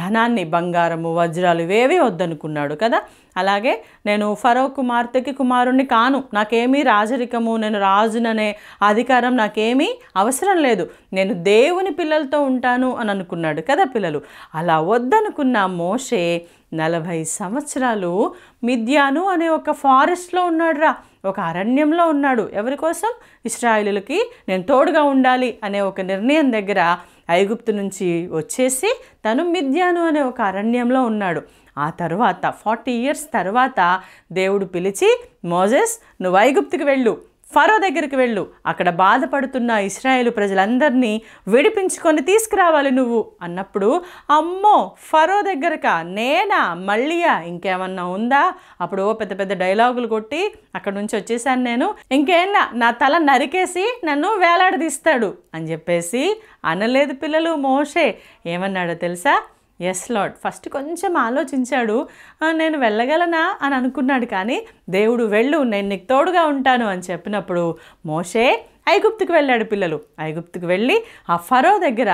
ధనాన్ని బంగారము వజ్రాలు ఇవేవి వద్దనుకున్నాడు కదా అలాగే నేను ఫరో కుమార్తెకి కుమారుణ్ణి కాను నాకేమీ రాజరికము నేను రాజుననే అధికారం నాకేమీ అవసరం లేదు నేను దేవుని పిల్లలతో ఉంటాను అని అనుకున్నాడు కదా పిల్లలు అలా వద్దనుకున్న మోషే నలభై సంవత్సరాలు మిథ్యాను అనే ఒక ఫారెస్ట్లో ఉన్నాడురా ఒక అరణ్యంలో ఉన్నాడు ఎవరి కోసం ఇస్రాయిలులకి నేను తోడుగా ఉండాలి అనే ఒక నిర్ణయం దగ్గర ఐగుప్తు నుంచి వచ్చేసి తను మిథ్యాను అనే ఒక అరణ్యంలో ఉన్నాడు ఆ తర్వాత ఫార్టీ ఇయర్స్ తర్వాత దేవుడు పిలిచి మోజెస్ నువ్వు వైగుప్తికి వెళ్ళు ఫరో దగ్గరికి వెళ్ళు అక్కడ బాధపడుతున్న ఇస్రాయేల్ ప్రజలందరినీ విడిపించుకొని తీసుకురావాలి నువ్వు అన్నప్పుడు అమ్మో ఫరో దగ్గరక నేనా మళ్ళీయా ఇంకేమన్నా ఉందా అప్పుడు ఓ పెద్ద పెద్ద డైలాగులు కొట్టి అక్కడ నుంచి వచ్చేసాను నేను ఇంకేనా నా తల నరికేసి నన్ను వేలాడదీస్తాడు అని చెప్పేసి అనలేదు పిల్లలు మోషే ఏమన్నాడో తెలుసా ఎస్ లాడ్ ఫస్ట్ కొంచెం ఆలోచించాడు నేను వెళ్ళగలనా అని అనుకున్నాడు కానీ దేవుడు వెళ్ళు నేను నీకు తోడుగా ఉంటాను అని చెప్పినప్పుడు మోషే ఐగుప్తుకు వెళ్ళాడు పిల్లలు ఐగుప్తుకు వెళ్ళి ఆ ఫరో దగ్గర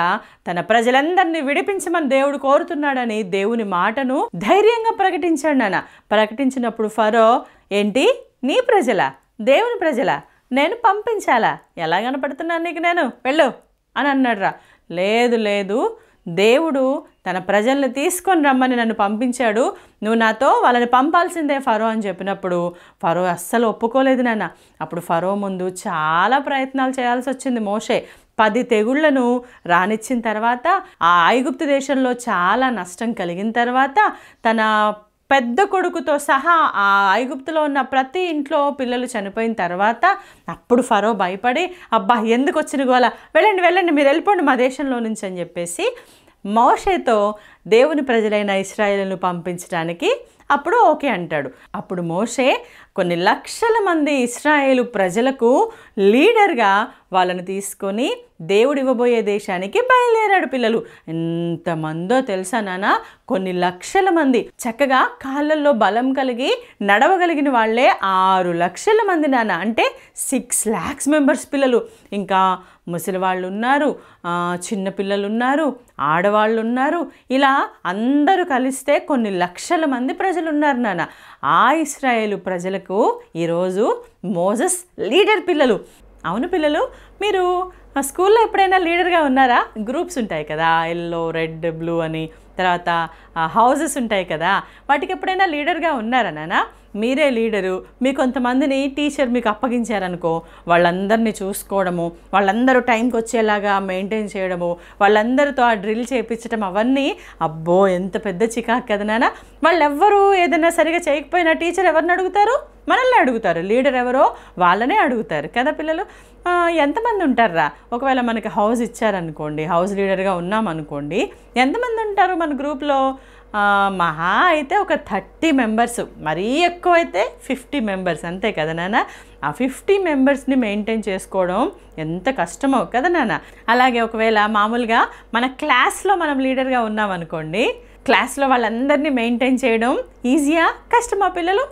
తన ప్రజలందరినీ విడిపించమని దేవుడు కోరుతున్నాడని దేవుని మాటను ధైర్యంగా ప్రకటించాడు నాన్న ప్రకటించినప్పుడు ఫరో ఏంటి నీ ప్రజల దేవుని ప్రజల నేను పంపించాలా ఎలా కనపడుతున్నాను నీకు నేను వెళ్ళు అని అన్నాడు రా లేదు లేదు దేవుడు తన ప్రజల్ని తీసుకొని రమ్మని నన్ను పంపించాడు నువ్వు నాతో వాళ్ళని పంపాల్సిందే ఫరో అని చెప్పినప్పుడు ఫరో అస్సలు ఒప్పుకోలేదు నాన్న అప్పుడు ఫరో ముందు చాలా ప్రయత్నాలు చేయాల్సి వచ్చింది మోషే పది తెగుళ్లను రానిచ్చిన తర్వాత ఆ ఐగుప్తు దేశంలో చాలా నష్టం కలిగిన తర్వాత తన పెద్ద కొడుకుతో సహా ఆ ఐగుప్తులో ఉన్న ప్రతి ఇంట్లో పిల్లలు చనిపోయిన తర్వాత అప్పుడు ఫరో భయపడి అబ్బా ఎందుకు వచ్చిన గోలా వెళ్ళండి వెళ్ళండి మీరు వెళ్ళిపోండి మా దేశంలో నుంచి అని చెప్పేసి మోషేతో దేవుని ప్రజలైన ఇస్రాయేల్ను పంపించడానికి అప్పుడు ఓకే అంటాడు అప్పుడు మోషే కొన్ని లక్షల మంది ఇస్రాయేలు ప్రజలకు లీడర్గా వాళ్ళను తీసుకొని దేవుడు ఇవ్వబోయే దేశానికి బయలుదేరాడు పిల్లలు ఎంతమందో తెలుసా నాన్న కొన్ని లక్షల మంది చక్కగా కాళ్ళల్లో బలం కలిగి నడవగలిగిన వాళ్ళే ఆరు లక్షల మంది నాన్న అంటే సిక్స్ ల్యాక్స్ మెంబర్స్ పిల్లలు ఇంకా ముసలివాళ్ళు ఉన్నారు చిన్నపిల్లలు ఉన్నారు ఆడవాళ్ళు ఉన్నారు ఇలా అందరూ కలిస్తే కొన్ని లక్షల మంది ప్రజలు ఉన్నారు నాన్న ఆ ఇస్రాయేలు ప్రజలకు ఈరోజు మోజస్ లీడర్ పిల్లలు అవును పిల్లలు మీరు స్కూల్లో ఎప్పుడైనా లీడర్గా ఉన్నారా గ్రూప్స్ ఉంటాయి కదా ఎల్లో రెడ్ బ్లూ అని తర్వాత హౌజెస్ ఉంటాయి కదా వాటికి ఎప్పుడైనా లీడర్గా ఉన్నారా నాన్న మీరే లీడరు మీ కొంతమందిని టీచర్ మీకు అప్పగించారనుకో వాళ్ళందరినీ చూసుకోవడము వాళ్ళందరూ టైంకి వచ్చేలాగా మెయింటైన్ చేయడము వాళ్ళందరితో ఆ డ్రిల్ చేయించడం అవన్నీ అబ్బో ఎంత పెద్ద చికాకు కదా వాళ్ళు వాళ్ళెవ్వరూ ఏదైనా సరిగా చేయకపోయినా టీచర్ ఎవరిని అడుగుతారు మనల్ని అడుగుతారు లీడర్ ఎవరో వాళ్ళనే అడుగుతారు కదా పిల్లలు ఎంతమంది ఉంటారా ఒకవేళ మనకి హౌస్ ఇచ్చారనుకోండి హౌస్ లీడర్గా ఉన్నామనుకోండి ఎంతమంది ఉంటారు మన గ్రూప్లో మహా అయితే ఒక థర్టీ మెంబర్స్ మరీ ఎక్కువ అయితే ఫిఫ్టీ మెంబర్స్ అంతే కదా నాన్న ఆ ఫిఫ్టీ మెంబర్స్ని మెయింటైన్ చేసుకోవడం ఎంత కష్టమో కదా నాన్న అలాగే ఒకవేళ మామూలుగా మన క్లాస్లో మనం లీడర్గా ఉన్నామనుకోండి క్లాస్లో వాళ్ళందరినీ మెయింటైన్ చేయడం ఈజీయా కష్టమా పిల్లలు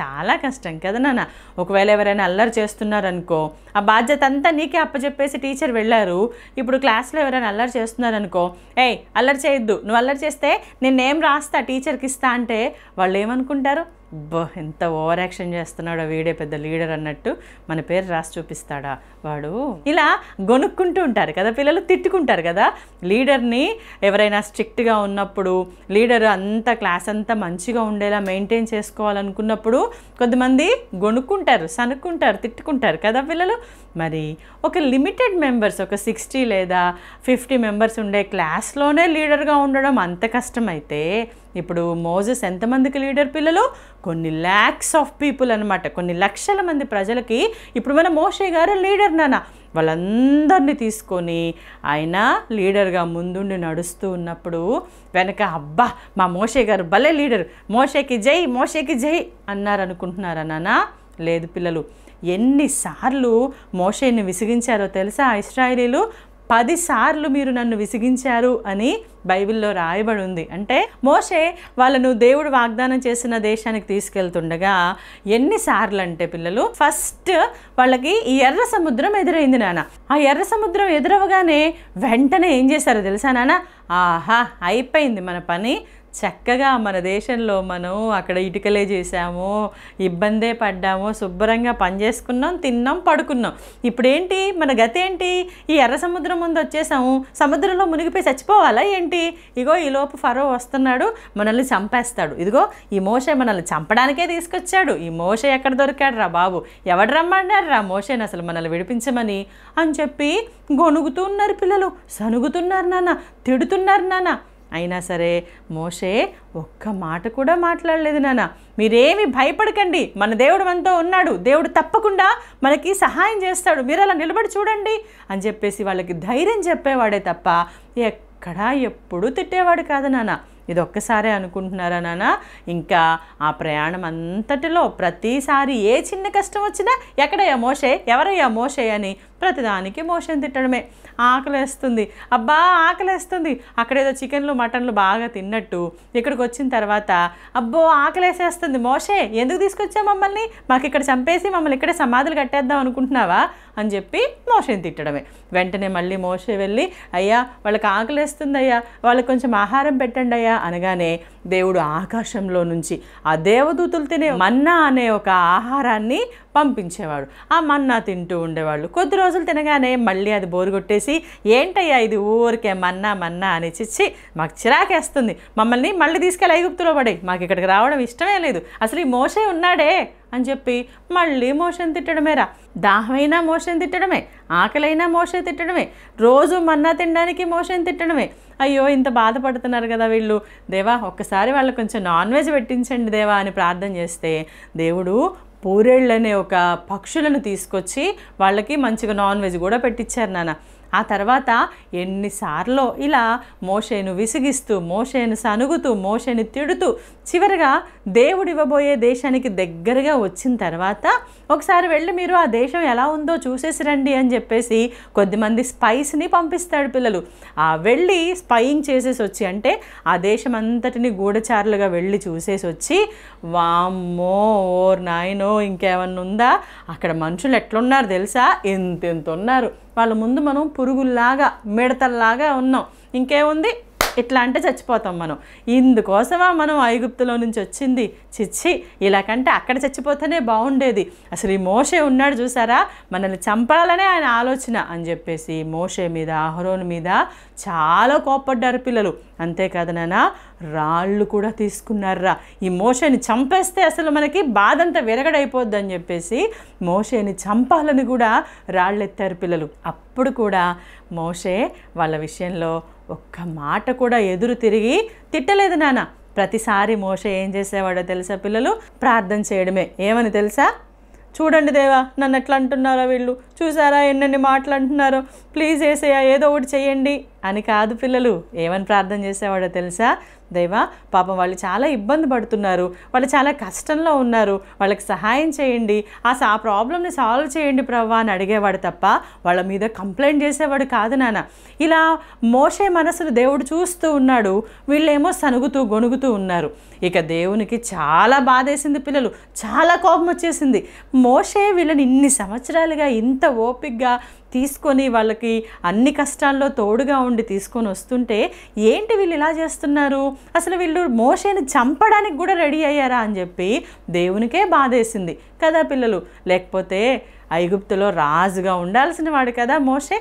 చాలా కష్టం కదా నాన్న ఒకవేళ ఎవరైనా అల్లరి చేస్తున్నారనుకో ఆ బాధ్యత అంతా నీకే అప్పచెప్పేసి టీచర్ వెళ్ళారు ఇప్పుడు క్లాస్లో ఎవరైనా అల్లరి చేస్తున్నారనుకో ఏయ్ అల్లరి చేయొద్దు నువ్వు అల్లరి చేస్తే నేనేం రాస్తా టీచర్కి ఇస్తా అంటే వాళ్ళు ఏమనుకుంటారు బో ఎంత ఓవర్ యాక్షన్ చేస్తున్నాడో వీడే పెద్ద లీడర్ అన్నట్టు మన పేరు రాసి చూపిస్తాడా వాడు ఇలా గొనుక్కుంటూ ఉంటారు కదా పిల్లలు తిట్టుకుంటారు కదా లీడర్ని ఎవరైనా స్ట్రిక్ట్గా ఉన్నప్పుడు లీడర్ అంతా క్లాస్ అంతా మంచిగా ఉండేలా మెయింటైన్ చేసుకోవాలనుకున్నప్పుడు కొంతమంది గొనుక్కుంటారు సనుక్కుంటారు తిట్టుకుంటారు కదా పిల్లలు మరి ఒక లిమిటెడ్ మెంబర్స్ ఒక సిక్స్టీ లేదా ఫిఫ్టీ మెంబర్స్ ఉండే క్లాస్లోనే లీడర్గా ఉండడం అంత కష్టమైతే ఇప్పుడు మోజెస్ ఎంతమందికి లీడర్ పిల్లలు కొన్ని ల్యాక్స్ ఆఫ్ పీపుల్ అనమాట కొన్ని లక్షల మంది ప్రజలకి ఇప్పుడు మన మోషే గారు లీడర్ నాన్న వాళ్ళందరినీ తీసుకొని ఆయన లీడర్గా ముందుండి నడుస్తూ ఉన్నప్పుడు వెనక అబ్బా మా మోషే గారు భలే లీడర్ మోషేకి జై మోషేకి జై అన్నారు అనుకుంటున్నారా నాన్న లేదు పిల్లలు ఎన్నిసార్లు మోషేని విసిగించారో తెలుసా ఇస్రాయేలీలు పదిసార్లు మీరు నన్ను విసిగించారు అని బైబిల్లో రాయబడి ఉంది అంటే మోషే వాళ్ళను దేవుడు వాగ్దానం చేసిన దేశానికి తీసుకెళ్తుండగా ఎన్నిసార్లు అంటే పిల్లలు ఫస్ట్ వాళ్ళకి ఈ ఎర్ర సముద్రం ఎదురైంది నాన్న ఆ ఎర్ర సముద్రం ఎదురవగానే వెంటనే ఏం చేశారో తెలుసా నాన్న ఆహా అయిపోయింది మన పని చక్కగా మన దేశంలో మనం అక్కడ ఇటుకలే చేసాము ఇబ్బందే పడ్డాము శుభ్రంగా పనిచేసుకున్నాం తిన్నాం పడుకున్నాం ఇప్పుడేంటి మన గతి ఏంటి ఈ ఎర్ర సముద్రం ముందు వచ్చేసాము సముద్రంలో మునిగిపోయి చచ్చిపోవాలా ఏంటి ఇగో ఈ లోపు ఫరో వస్తున్నాడు మనల్ని చంపేస్తాడు ఇదిగో ఈ మోస మనల్ని చంపడానికే తీసుకొచ్చాడు ఈ మోస ఎక్కడ దొరికాడు రా బాబు ఎవడు రమ్మన్నారు రా మోషేని అసలు మనల్ని విడిపించమని అని చెప్పి గొనుగుతూ ఉన్నారు పిల్లలు సనుగుతున్నారు నాన్న తిడుతున్నారు నాన్న అయినా సరే మోషే ఒక్క మాట కూడా మాట్లాడలేదు నాన్న మీరేమి భయపడకండి మన దేవుడు మనతో ఉన్నాడు దేవుడు తప్పకుండా మనకి సహాయం చేస్తాడు మీరు అలా నిలబడి చూడండి అని చెప్పేసి వాళ్ళకి ధైర్యం చెప్పేవాడే తప్ప ఎక్కడా ఎప్పుడూ తిట్టేవాడు కాదు నాన్న ఇది ఒక్కసారే అనుకుంటున్నారా నాన్న ఇంకా ఆ ప్రయాణం అంతటిలో ప్రతిసారి ఏ చిన్న కష్టం వచ్చినా ఎక్కడయ్యా మోషే ఎవరయ్యా మోషే అని ప్రతిదానికి మోషన్ తిట్టడమే ఆకలేస్తుంది అబ్బా ఆకలేస్తుంది అక్కడేదో చికెన్లు మటన్లు బాగా తిన్నట్టు ఇక్కడికి వచ్చిన తర్వాత అబ్బో ఆకలేసేస్తుంది మోషే ఎందుకు తీసుకొచ్చా మమ్మల్ని మాకు ఇక్కడ చంపేసి మమ్మల్ని ఇక్కడే సమాధులు కట్టేద్దాం అనుకుంటున్నావా అని చెప్పి మోషన్ తిట్టడమే వెంటనే మళ్ళీ మోషే వెళ్ళి అయ్యా వాళ్ళకి ఆకలేస్తుంది అయ్యా వాళ్ళకి కొంచెం ఆహారం పెట్టండి అయ్యా అనగానే దేవుడు ఆకాశంలో నుంచి ఆ దేవదూతులు తినే మన్నా అనే ఒక ఆహారాన్ని పంపించేవాడు ఆ మన్నా తింటూ ఉండేవాళ్ళు కొద్ది రోజులు తినగానే మళ్ళీ అది బోరు కొట్టేసి ఏంటయ్యా ఇది ఊరికే మన్నా మన్నా అని చిచ్చి మాకు చిరాకేస్తుంది మమ్మల్ని మళ్ళీ తీసుకెళ్ళి ఐగుప్తులో పడే మాకు ఇక్కడికి రావడం ఇష్టమే లేదు అసలు ఈ మోసే ఉన్నాడే అని చెప్పి మళ్ళీ మోషన్ తిట్టడమేరా దాహమైనా మోషన్ తిట్టడమే ఆకలైనా మోసే తిట్టడమే రోజు మన్నా తినడానికి మోషన్ తిట్టడమే అయ్యో ఇంత బాధపడుతున్నారు కదా వీళ్ళు దేవా ఒక్కసారి వాళ్ళు కొంచెం నాన్ వెజ్ పెట్టించండి దేవా అని ప్రార్థన చేస్తే దేవుడు పూరేళ్ళు అనే ఒక పక్షులను తీసుకొచ్చి వాళ్ళకి మంచిగా నాన్ వెజ్ కూడా పెట్టించారు నాన్న ఆ తర్వాత ఎన్నిసార్లు ఇలా మోషేను విసిగిస్తూ మోషేను సనుగుతూ మోషేను తిడుతూ చివరిగా దేవుడు ఇవ్వబోయే దేశానికి దగ్గరగా వచ్చిన తర్వాత ఒకసారి వెళ్ళి మీరు ఆ దేశం ఎలా ఉందో చూసేసి రండి అని చెప్పేసి కొద్దిమంది స్పైస్ని పంపిస్తాడు పిల్లలు ఆ వెళ్ళి స్పైయింగ్ చేసేసి వచ్చి అంటే ఆ దేశం అంతటిని గూఢచారులుగా వెళ్ళి చూసేసి వచ్చి వామ్మో ఓర్ నాయనో ఇంకేమన్నా ఉందా అక్కడ మనుషులు ఎట్లున్నారు తెలుసా ఎంత ఎంత ఉన్నారు వాళ్ళ ముందు మనం పురుగుల్లాగా మిడతల్లాగా ఉన్నాం ఇంకేముంది ఇట్లా అంటే చచ్చిపోతాం మనం ఇందుకోసమా మనం ఐగుప్తులో నుంచి వచ్చింది చిచ్చి ఇలా కంటే అక్కడ చచ్చిపోతేనే బాగుండేది అసలు ఈ మోషే ఉన్నాడు చూసారా మనల్ని చంపాలనే ఆయన ఆలోచన అని చెప్పేసి మోషే మీద అహరోన్ మీద చాలా కోప్పడ్డారు పిల్లలు అంతేకాదు నాన్న రాళ్ళు కూడా తీసుకున్నారా ఈ మోషేని చంపేస్తే అసలు మనకి బాధంతా విరగడైపోద్ది అని చెప్పేసి మోషేని చంపాలని కూడా రాళ్ళెత్తారు పిల్లలు అప్పుడు కూడా మోషే వాళ్ళ విషయంలో ఒక్క మాట కూడా ఎదురు తిరిగి తిట్టలేదు నాన్న ప్రతిసారి మోస ఏం చేసేవాడో తెలుసా పిల్లలు ప్రార్థన చేయడమే ఏమని తెలుసా చూడండి దేవా నన్ను ఎట్లా అంటున్నారో వీళ్ళు చూసారా ఎన్నెన్ని మాటలు అంటున్నారో ప్లీజ్ వేసేయా ఏదో ఒకటి చేయండి అని కాదు పిల్లలు ఏమని ప్రార్థన చేసేవాడో తెలుసా దేవా పాపం వాళ్ళు చాలా ఇబ్బంది పడుతున్నారు వాళ్ళు చాలా కష్టంలో ఉన్నారు వాళ్ళకి సహాయం చేయండి ఆ ఆ ప్రాబ్లమ్ని సాల్వ్ చేయండి ప్రవ్వా అని అడిగేవాడు తప్ప వాళ్ళ మీద కంప్లైంట్ చేసేవాడు కాదు నాన్న ఇలా మోసే మనసును దేవుడు చూస్తూ ఉన్నాడు వీళ్ళేమో సనుగుతూ గొణుగుతూ ఉన్నారు ఇక దేవునికి చాలా బాధేసింది పిల్లలు చాలా కోపం వచ్చేసింది మోసే వీళ్ళని ఇన్ని సంవత్సరాలుగా ఇంత ఓపిక్గా తీసుకొని వాళ్ళకి అన్ని కష్టాల్లో తోడుగా ఉండి తీసుకొని వస్తుంటే ఏంటి వీళ్ళు ఇలా చేస్తున్నారు అసలు వీళ్ళు మోషేని చంపడానికి కూడా రెడీ అయ్యారా అని చెప్పి దేవునికే బాధేసింది కదా పిల్లలు లేకపోతే ఐగుప్తులో రాజుగా ఉండాల్సిన వాడు కదా మోషే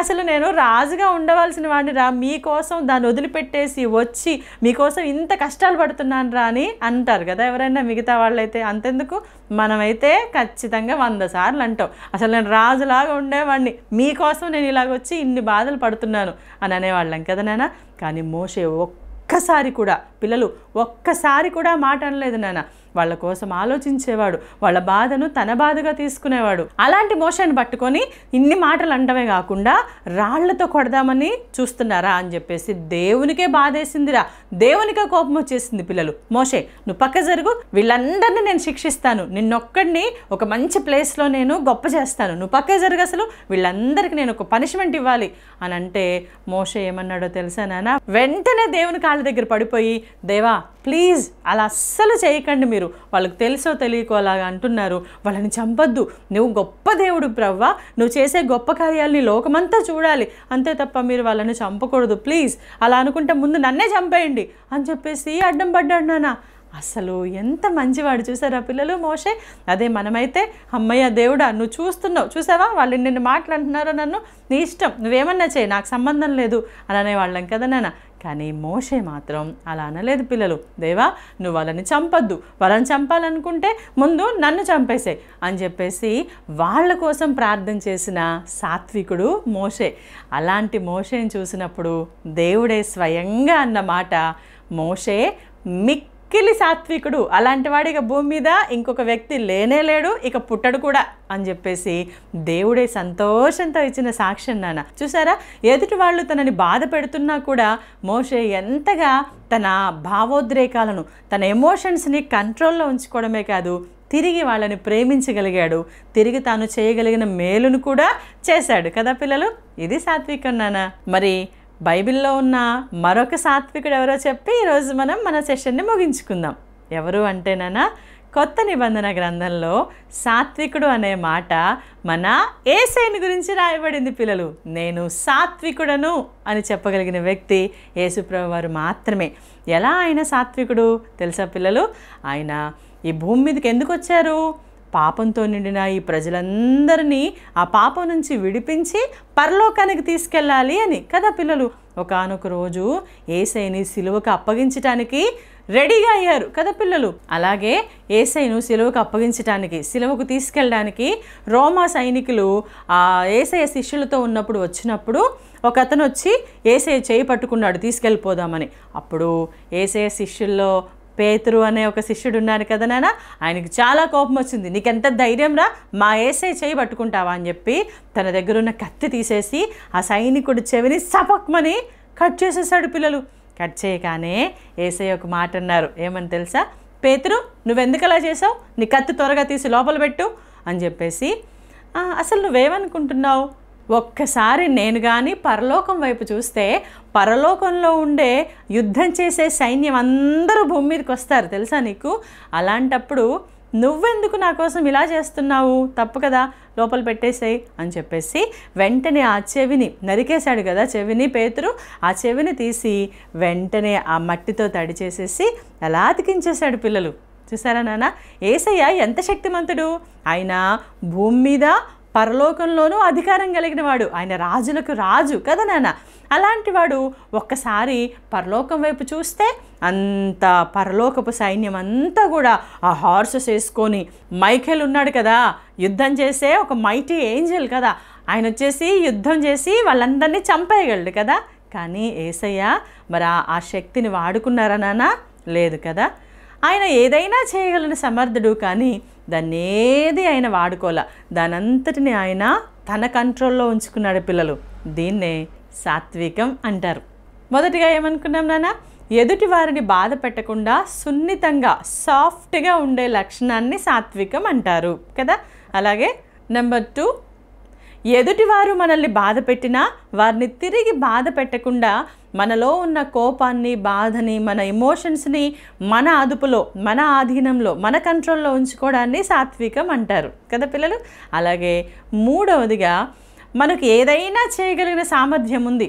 అసలు నేను రాజుగా ఉండవలసిన వాడిని రా మీకోసం దాన్ని వదిలిపెట్టేసి వచ్చి మీకోసం ఇంత కష్టాలు పడుతున్నాను రా అని అంటారు కదా ఎవరైనా మిగతా వాళ్ళైతే అంతెందుకు మనమైతే ఖచ్చితంగా వంద సార్లు అంటాం అసలు నేను రాజులాగా ఉండేవాడిని మీకోసం నేను ఇలాగొచ్చి ఇన్ని బాధలు పడుతున్నాను అని అనేవాళ్ళం కదా నాన్న కానీ మోసే ఒక్కసారి కూడా పిల్లలు ఒక్కసారి కూడా మాట అనలేదు నాన్న వాళ్ళ కోసం ఆలోచించేవాడు వాళ్ళ బాధను తన బాధగా తీసుకునేవాడు అలాంటి మోషన్ పట్టుకొని ఇన్ని మాటలు అంటమే కాకుండా రాళ్లతో కొడదామని చూస్తున్నారా అని చెప్పేసి దేవునికే బాధేసిందిరా దేవునికే కోపం వచ్చేసింది పిల్లలు మోషే నువ్వు పక్క జరుగు వీళ్ళందరినీ నేను శిక్షిస్తాను నిన్నొక్కడిని ఒక మంచి ప్లేస్లో నేను గొప్ప చేస్తాను నువ్వు పక్క జరుగు అసలు వీళ్ళందరికీ నేను ఒక పనిష్మెంట్ ఇవ్వాలి అని అంటే మోషే ఏమన్నాడో తెలుసా నానా వెంటనే దేవుని కాళ్ళ దగ్గర పడిపోయి దేవా ప్లీజ్ అలా అస్సలు చేయకండి మీరు వాళ్ళకి తెలుసో తెలియకో అలాగా అంటున్నారు వాళ్ళని చంపద్దు నువ్వు గొప్ప దేవుడు ప్రవ్వా నువ్వు చేసే గొప్ప కార్యాలని లోకమంతా చూడాలి అంతే తప్ప మీరు వాళ్ళని చంపకూడదు ప్లీజ్ అలా అనుకుంటే ముందు నన్నే చంపేయండి అని చెప్పేసి అడ్డం పడ్డాడు నాన్న అసలు ఎంత మంచివాడు చూసారా పిల్లలు మోషే అదే మనమైతే అమ్మయ్య దేవుడా నువ్వు చూస్తున్నావు చూసావా వాళ్ళు నిన్ను మాట్లాడుతున్నారో నన్ను నీ ఇష్టం నువ్వేమన్నా చేయి నాకు సంబంధం లేదు అని అనేవాళ్ళం కదా నాన్న కానీ మోషే మాత్రం అలా అనలేదు పిల్లలు దేవా నువ్వు వాళ్ళని చంపద్దు వాళ్ళని చంపాలనుకుంటే ముందు నన్ను చంపేసాయి అని చెప్పేసి వాళ్ళ కోసం ప్రార్థన చేసిన సాత్వికుడు మోషే అలాంటి మోషేని చూసినప్పుడు దేవుడే స్వయంగా అన్నమాట మోషే మిక్ కిలి సాత్వికుడు అలాంటి ఇక భూమి మీద ఇంకొక వ్యక్తి లేనే లేడు ఇక పుట్టడు కూడా అని చెప్పేసి దేవుడే సంతోషంతో ఇచ్చిన సాక్షి నాన్న చూసారా ఎదుటి వాళ్ళు తనని బాధ పెడుతున్నా కూడా మోషే ఎంతగా తన భావోద్రేకాలను తన ఎమోషన్స్ని కంట్రోల్లో ఉంచుకోవడమే కాదు తిరిగి వాళ్ళని ప్రేమించగలిగాడు తిరిగి తాను చేయగలిగిన మేలును కూడా చేశాడు కదా పిల్లలు ఇది సాత్వికం నాన్న మరి బైబిల్లో ఉన్న మరొక సాత్వికుడు ఎవరో చెప్పి ఈరోజు మనం మన సెషన్ని ముగించుకుందాం ఎవరు అంటేనన్నా కొత్త నిబంధన గ్రంథంలో సాత్వికుడు అనే మాట మన ఏసైని గురించి రాయబడింది పిల్లలు నేను సాత్వికుడను అని చెప్పగలిగిన వ్యక్తి యేసుప్రభు వారు మాత్రమే ఎలా ఆయన సాత్వికుడు తెలుసా పిల్లలు ఆయన ఈ భూమి మీదకి ఎందుకు వచ్చారు పాపంతో నిండిన ఈ ప్రజలందరినీ ఆ పాపం నుంచి విడిపించి పరలోకానికి తీసుకెళ్ళాలి అని కదా పిల్లలు ఒకనొక రోజు ఏసైని సిలువకు అప్పగించటానికి రెడీగా అయ్యారు కదా పిల్లలు అలాగే ఏసైను సిలువకు అప్పగించటానికి సిలువకు తీసుకెళ్ళడానికి రోమా సైనికులు ఆ ఏసయ శిష్యులతో ఉన్నప్పుడు వచ్చినప్పుడు ఒక అతను వచ్చి ఏసయ చేయి పట్టుకున్నాడు తీసుకెళ్ళిపోదామని అప్పుడు ఏసయ శిష్యుల్లో పేతురు అనే ఒక శిష్యుడు ఉన్నాడు కదా నాన్న ఆయనకు చాలా కోపం వచ్చింది ఎంత ధైర్యం రా మా ఏసై చేయి పట్టుకుంటావా అని చెప్పి తన దగ్గర ఉన్న కత్తి తీసేసి ఆ సైనికుడు చెవిని సపక్మని కట్ చేసేసాడు పిల్లలు కట్ చేయగానే ఏసై ఒక మాట అన్నారు ఏమని తెలుసా పేతురు నువ్వెందుకు అలా చేసావు నీ కత్తి త్వరగా తీసి లోపల పెట్టు అని చెప్పేసి అసలు నువ్వేమనుకుంటున్నావు ఒక్కసారి నేను కానీ పరలోకం వైపు చూస్తే పరలోకంలో ఉండే యుద్ధం చేసే సైన్యం అందరూ భూమి మీదకి వస్తారు తెలుసా నీకు అలాంటప్పుడు నువ్వెందుకు నా కోసం ఇలా చేస్తున్నావు తప్పు కదా లోపల పెట్టేసేయి అని చెప్పేసి వెంటనే ఆ చెవిని నరికేశాడు కదా చెవిని పేతురు ఆ చెవిని తీసి వెంటనే ఆ మట్టితో తడి చేసేసి ఎలా అతికించేశాడు పిల్లలు చూసారా నాన్న ఏసయ్య ఎంత శక్తిమంతుడు ఆయన భూమి మీద పరలోకంలోనూ అధికారం కలిగిన వాడు ఆయన రాజులకు రాజు కదా నాన్న అలాంటి వాడు ఒక్కసారి పరలోకం వైపు చూస్తే అంత పరలోకపు సైన్యం అంతా కూడా ఆ హార్సెస్ వేసుకొని మైఖేల్ ఉన్నాడు కదా యుద్ధం చేసే ఒక మైటీ ఏంజల్ కదా ఆయన వచ్చేసి యుద్ధం చేసి వాళ్ళందరినీ చంపేయగలడు కదా కానీ ఏసయ్య మరి ఆ శక్తిని వాడుకున్నారా నాన్న లేదు కదా ఆయన ఏదైనా చేయగలని సమర్థుడు కానీ దాన్ని ఏది ఆయన వాడుకోలే దానంతటిని ఆయన తన కంట్రోల్లో ఉంచుకున్నాడు పిల్లలు దీన్నే సాత్వికం అంటారు మొదటిగా ఏమనుకున్నాం నాన్న ఎదుటి వారిని బాధ పెట్టకుండా సున్నితంగా సాఫ్ట్గా ఉండే లక్షణాన్ని సాత్వికం అంటారు కదా అలాగే నెంబర్ టూ ఎదుటివారు మనల్ని బాధ పెట్టినా వారిని తిరిగి బాధ పెట్టకుండా మనలో ఉన్న కోపాన్ని బాధని మన ఎమోషన్స్ని మన అదుపులో మన ఆధీనంలో మన కంట్రోల్లో ఉంచుకోవడాన్ని సాత్వికం అంటారు కదా పిల్లలు అలాగే మూడవదిగా మనకు ఏదైనా చేయగలిగిన సామర్థ్యం ఉంది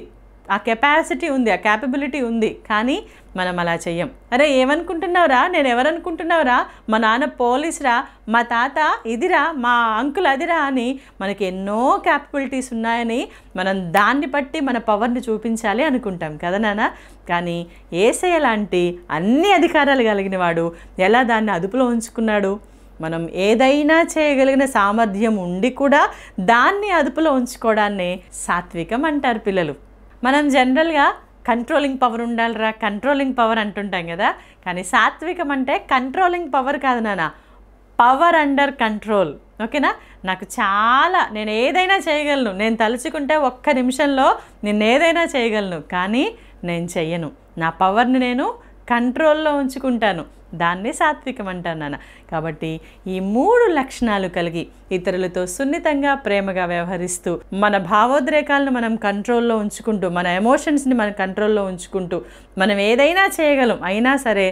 ఆ కెపాసిటీ ఉంది ఆ క్యాపబిలిటీ ఉంది కానీ మనం అలా చెయ్యం అరే ఏమనుకుంటున్నావురా నేను ఎవరనుకుంటున్నావురా మా నాన్న పోలీసురా మా తాత ఇదిరా మా అంకుల్ అదిరా అని మనకి ఎన్నో క్యాపబిలిటీస్ ఉన్నాయని మనం దాన్ని బట్టి మన పవర్ని చూపించాలి అనుకుంటాం కదా నాన్న కానీ ఏసయ లాంటి అన్ని అధికారాలు కలిగిన వాడు ఎలా దాన్ని అదుపులో ఉంచుకున్నాడు మనం ఏదైనా చేయగలిగిన సామర్థ్యం ఉండి కూడా దాన్ని అదుపులో ఉంచుకోవడాన్ని సాత్వికం అంటారు పిల్లలు మనం జనరల్గా కంట్రోలింగ్ పవర్ ఉండాలిరా కంట్రోలింగ్ పవర్ అంటుంటాం కదా కానీ సాత్వికం అంటే కంట్రోలింగ్ పవర్ కాదు నాన్న పవర్ అండర్ కంట్రోల్ ఓకేనా నాకు చాలా నేను ఏదైనా చేయగలను నేను తలుచుకుంటే ఒక్క నిమిషంలో నేను ఏదైనా చేయగలను కానీ నేను చెయ్యను నా పవర్ని నేను కంట్రోల్లో ఉంచుకుంటాను దాన్నే సాత్వికం అంటాను నాన్న కాబట్టి ఈ మూడు లక్షణాలు కలిగి ఇతరులతో సున్నితంగా ప్రేమగా వ్యవహరిస్తూ మన భావోద్రేకాలను మనం కంట్రోల్లో ఉంచుకుంటూ మన ఎమోషన్స్ని మన కంట్రోల్లో ఉంచుకుంటూ మనం ఏదైనా చేయగలం అయినా సరే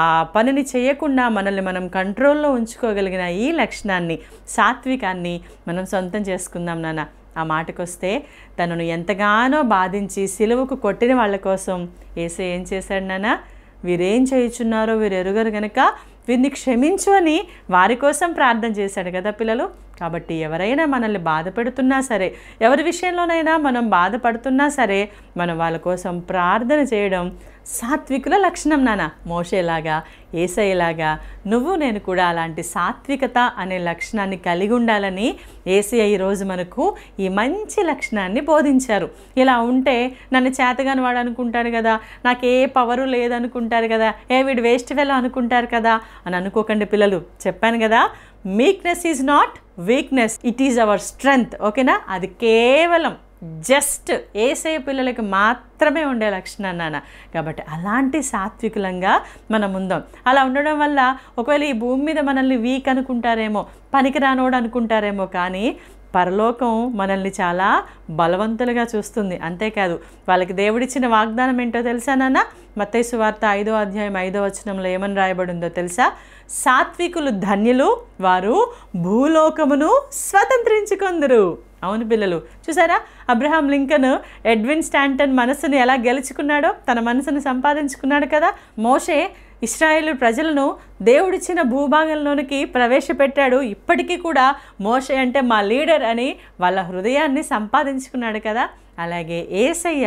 ఆ పనిని చేయకుండా మనల్ని మనం కంట్రోల్లో ఉంచుకోగలిగిన ఈ లక్షణాన్ని సాత్వికాన్ని మనం సొంతం చేసుకుందాం నాన్న ఆ మాటకొస్తే తనను ఎంతగానో బాధించి సిలువకు కొట్టిన వాళ్ళ కోసం ఏసే ఏం చేశాడు నాన్న వీరేం చేయుచున్నారో వీరు ఎరుగరు కనుక వీరిని క్షమించు అని వారి కోసం ప్రార్థన చేశాడు కదా పిల్లలు కాబట్టి ఎవరైనా మనల్ని బాధ పెడుతున్నా సరే ఎవరి విషయంలోనైనా మనం బాధపడుతున్నా సరే మనం వాళ్ళ కోసం ప్రార్థన చేయడం సాత్వికుల లక్షణం నానా మోషేలాగా ఏసయ్యలాగా నువ్వు నేను కూడా అలాంటి సాత్వికత అనే లక్షణాన్ని కలిగి ఉండాలని ఏసయ్య ఈరోజు మనకు ఈ మంచి లక్షణాన్ని బోధించారు ఇలా ఉంటే నన్ను చేతగాని వాడు అనుకుంటాడు కదా నాకు ఏ పవరు లేదనుకుంటారు కదా ఏ వీడు వేస్ట్ వెళ్ళ అనుకుంటారు కదా అని అనుకోకండి పిల్లలు చెప్పాను కదా meekness is not weakness it is our strength ఓకేనా అది కేవలం జస్ట్ ఏసే పిల్లలకి మాత్రమే ఉండే లక్షణం నాన్న కాబట్టి అలాంటి సాత్వికులంగా మనం ఉందాం అలా ఉండడం వల్ల ఒకవేళ ఈ భూమి మీద మనల్ని వీక్ అనుకుంటారేమో పనికిరానోడు అనుకుంటారేమో కానీ పరలోకం మనల్ని చాలా బలవంతులుగా చూస్తుంది అంతేకాదు వాళ్ళకి దేవుడిచ్చిన వాగ్దానం ఏంటో తెలుసా నాన్న మత్తైసు వార్త ఐదో అధ్యాయం ఐదో వచనంలో ఏమని రాయబడిందో తెలుసా సాత్వికులు ధన్యులు వారు భూలోకమును స్వతంత్రించుకుందరు అవును పిల్లలు చూసారా అబ్రహాం లింకన్ ఎడ్విన్ స్టాంటన్ మనసును ఎలా గెలుచుకున్నాడో తన మనసును సంపాదించుకున్నాడు కదా మోషే ఇస్రాయేల్ ప్రజలను దేవుడిచ్చిన భూభాగంలోనికి ప్రవేశపెట్టాడు ఇప్పటికీ కూడా మోషే అంటే మా లీడర్ అని వాళ్ళ హృదయాన్ని సంపాదించుకున్నాడు కదా అలాగే ఏసయ్య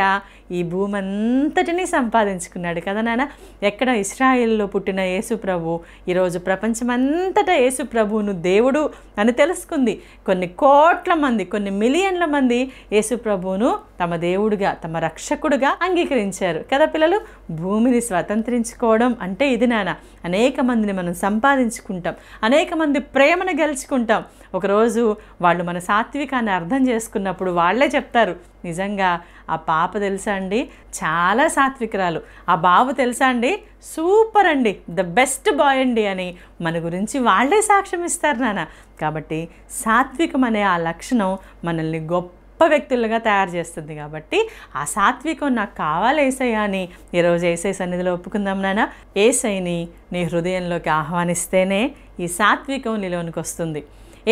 ఈ భూమి అంతటినీ సంపాదించుకున్నాడు కదా నాన్న ఎక్కడ ఇస్రాయిల్లో పుట్టిన యేసుప్రభు ఈరోజు ప్రపంచమంతటా యేసుప్రభువును దేవుడు అని తెలుసుకుంది కొన్ని కోట్ల మంది కొన్ని మిలియన్ల మంది యేసుప్రభువును తమ దేవుడుగా తమ రక్షకుడుగా అంగీకరించారు కదా పిల్లలు భూమిని స్వతంత్రించుకోవడం అంటే ఇది నాన్న అనేక మందిని మనం సంపాదించుకుంటాం అనేక మంది ప్రేమను గెలుచుకుంటాం ఒకరోజు వాళ్ళు మన సాత్వికాన్ని అర్థం చేసుకున్నప్పుడు వాళ్ళే చెప్తారు నిజంగా ఆ పాప తెలుసా అండి చాలా సాత్వికురాలు ఆ బాబు తెలుసా అండి సూపర్ అండి ద బెస్ట్ బాయ్ అండి అని మన గురించి వాళ్ళే సాక్ష్యం ఇస్తారు నాన్న కాబట్టి సాత్వికం అనే ఆ లక్షణం మనల్ని గొప్ప గొప్ప వ్యక్తులుగా తయారు చేస్తుంది కాబట్టి ఆ సాత్వికం నాకు కావాలి ఏసయ్య అని ఈరోజు ఏసై సన్నిధిలో ఒప్పుకుందాం నాన్న ఏసైని నీ హృదయంలోకి ఆహ్వానిస్తేనే ఈ సాత్వికం నీలోనికి వస్తుంది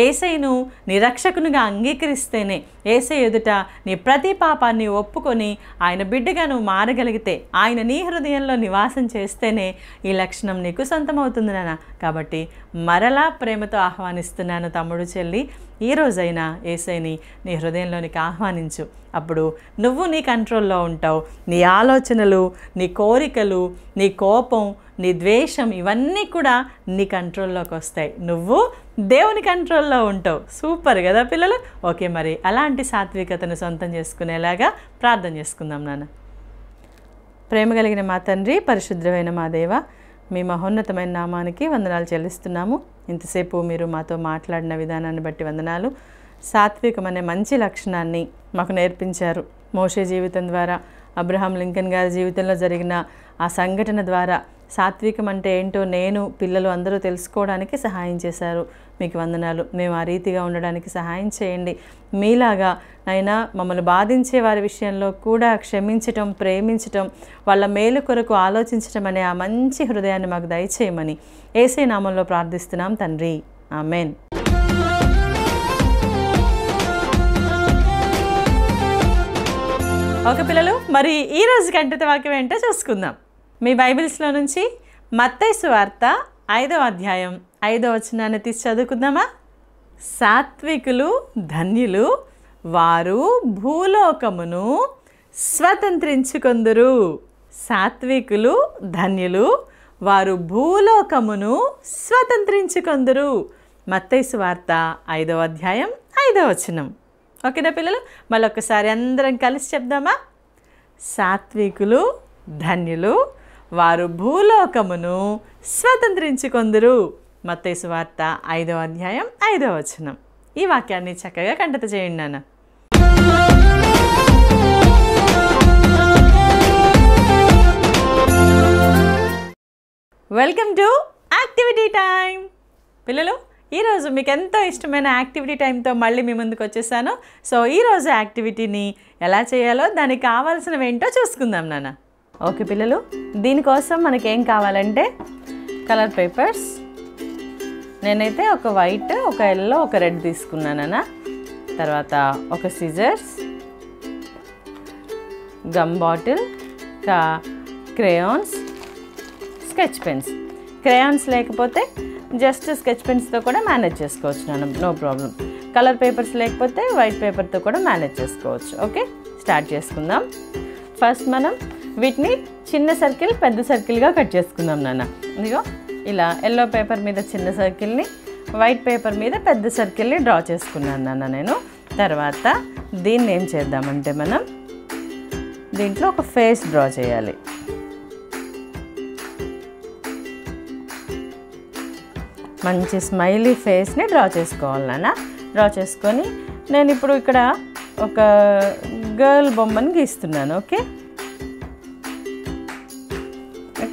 ఏసైను నిరక్షకునిగా అంగీకరిస్తేనే ఏసై ఎదుట నీ ప్రతి పాపాన్ని ఒప్పుకొని ఆయన బిడ్డగా నువ్వు మారగలిగితే ఆయన నీ హృదయంలో నివాసం చేస్తేనే ఈ లక్షణం నీకు సొంతమవుతుంది నాన్న కాబట్టి మరలా ప్రేమతో ఆహ్వానిస్తున్నాను తమ్ముడు చెల్లి ఈ రోజైనా ఏసైని నీ హృదయంలోనికి ఆహ్వానించు అప్పుడు నువ్వు నీ కంట్రోల్లో ఉంటావు నీ ఆలోచనలు నీ కోరికలు నీ కోపం నీ ద్వేషం ఇవన్నీ కూడా నీ కంట్రోల్లోకి వస్తాయి నువ్వు దేవుని కంట్రోల్లో ఉంటావు సూపర్ కదా పిల్లలు ఓకే మరి అలాంటి సాత్వికతను సొంతం చేసుకునేలాగా ప్రార్థన చేసుకుందాం నాన్న ప్రేమ కలిగిన మా తండ్రి పరిశుద్ధమైన మా దేవ మీ మహోన్నతమైన నామానికి వందనాలు చెల్లిస్తున్నాము ఇంతసేపు మీరు మాతో మాట్లాడిన విధానాన్ని బట్టి వందనాలు అనే మంచి లక్షణాన్ని మాకు నేర్పించారు మోషే జీవితం ద్వారా అబ్రహాం లింకన్ గారి జీవితంలో జరిగిన ఆ సంఘటన ద్వారా సాత్వికం అంటే ఏంటో నేను పిల్లలు అందరూ తెలుసుకోవడానికి సహాయం చేశారు మీకు వందనాలు మేము ఆ రీతిగా ఉండడానికి సహాయం చేయండి మీలాగా నైనా మమ్మల్ని బాధించే వారి విషయంలో కూడా క్షమించటం ప్రేమించటం వాళ్ళ మేలు కొరకు ఆలోచించటం అనే ఆ మంచి హృదయాన్ని మాకు దయచేయమని ఏసే నామంలో ప్రార్థిస్తున్నాం తండ్రి ఆమెన్ ఒక పిల్లలు మరి ఈరోజు కంటిత వాక్యం ఏంటో చూసుకుందాం మీ బైబిల్స్లో నుంచి మత్తైసు వార్త ఐదో అధ్యాయం ఐదో వచనాన్ని తీసి చదువుకుందామా సాత్వికులు ధన్యులు వారు భూలోకమును స్వతంత్రించుకొందురు సాత్వికులు ధన్యులు వారు భూలోకమును స్వతంత్రించుకొందురు మత్తైసు వార్త ఐదవ అధ్యాయం ఐదవ వచనం ఓకేనా పిల్లలు మళ్ళొకసారి అందరం కలిసి చెప్దామా సాత్వికులు ధన్యులు వారు భూలోకమును స్వతంత్రించుకొందురు మత్తేసు వార్త ఐదో అధ్యాయం ఐదో వచనం ఈ వాక్యాన్ని చక్కగా కంటత చేయండి నాన్న వెల్కమ్ టు యాక్టివిటీ టైం పిల్లలు ఈరోజు మీకు ఎంతో ఇష్టమైన యాక్టివిటీ టైంతో మళ్ళీ మీ ముందుకు వచ్చేసాను సో ఈరోజు యాక్టివిటీని ఎలా చేయాలో దానికి కావాల్సినవి ఏంటో చూసుకుందాం నాన్న ఓకే పిల్లలు దీనికోసం మనకేం కావాలంటే కలర్ పేపర్స్ నేనైతే ఒక వైట్ ఒక ఎల్లో ఒక రెడ్ తీసుకున్నానన్నా తర్వాత ఒక సిజర్స్ గమ్ బాటిల్ ఇంకా క్రేయాన్స్ స్కెచ్ పెన్స్ క్రేయాన్స్ లేకపోతే జస్ట్ స్కెచ్ పెన్స్తో కూడా మేనేజ్ చేసుకోవచ్చు నేను నో ప్రాబ్లం కలర్ పేపర్స్ లేకపోతే వైట్ పేపర్తో కూడా మేనేజ్ చేసుకోవచ్చు ఓకే స్టార్ట్ చేసుకుందాం ఫస్ట్ మనం వీటిని చిన్న సర్కిల్ పెద్ద సర్కిల్గా కట్ చేసుకుందాం నాన్న ఇదిగో ఇలా ఎల్లో పేపర్ మీద చిన్న సర్కిల్ని వైట్ పేపర్ మీద పెద్ద సర్కిల్ని డ్రా చేసుకున్నాను నాన్న నేను తర్వాత దీన్ని ఏం చేద్దామంటే మనం దీంట్లో ఒక ఫేస్ డ్రా చేయాలి మంచి స్మైలీ ఫేస్ని డ్రా చేసుకోవాలి నాన్న డ్రా చేసుకొని నేను ఇప్పుడు ఇక్కడ ఒక గర్ల్ బొమ్మను గీస్తున్నాను ఓకే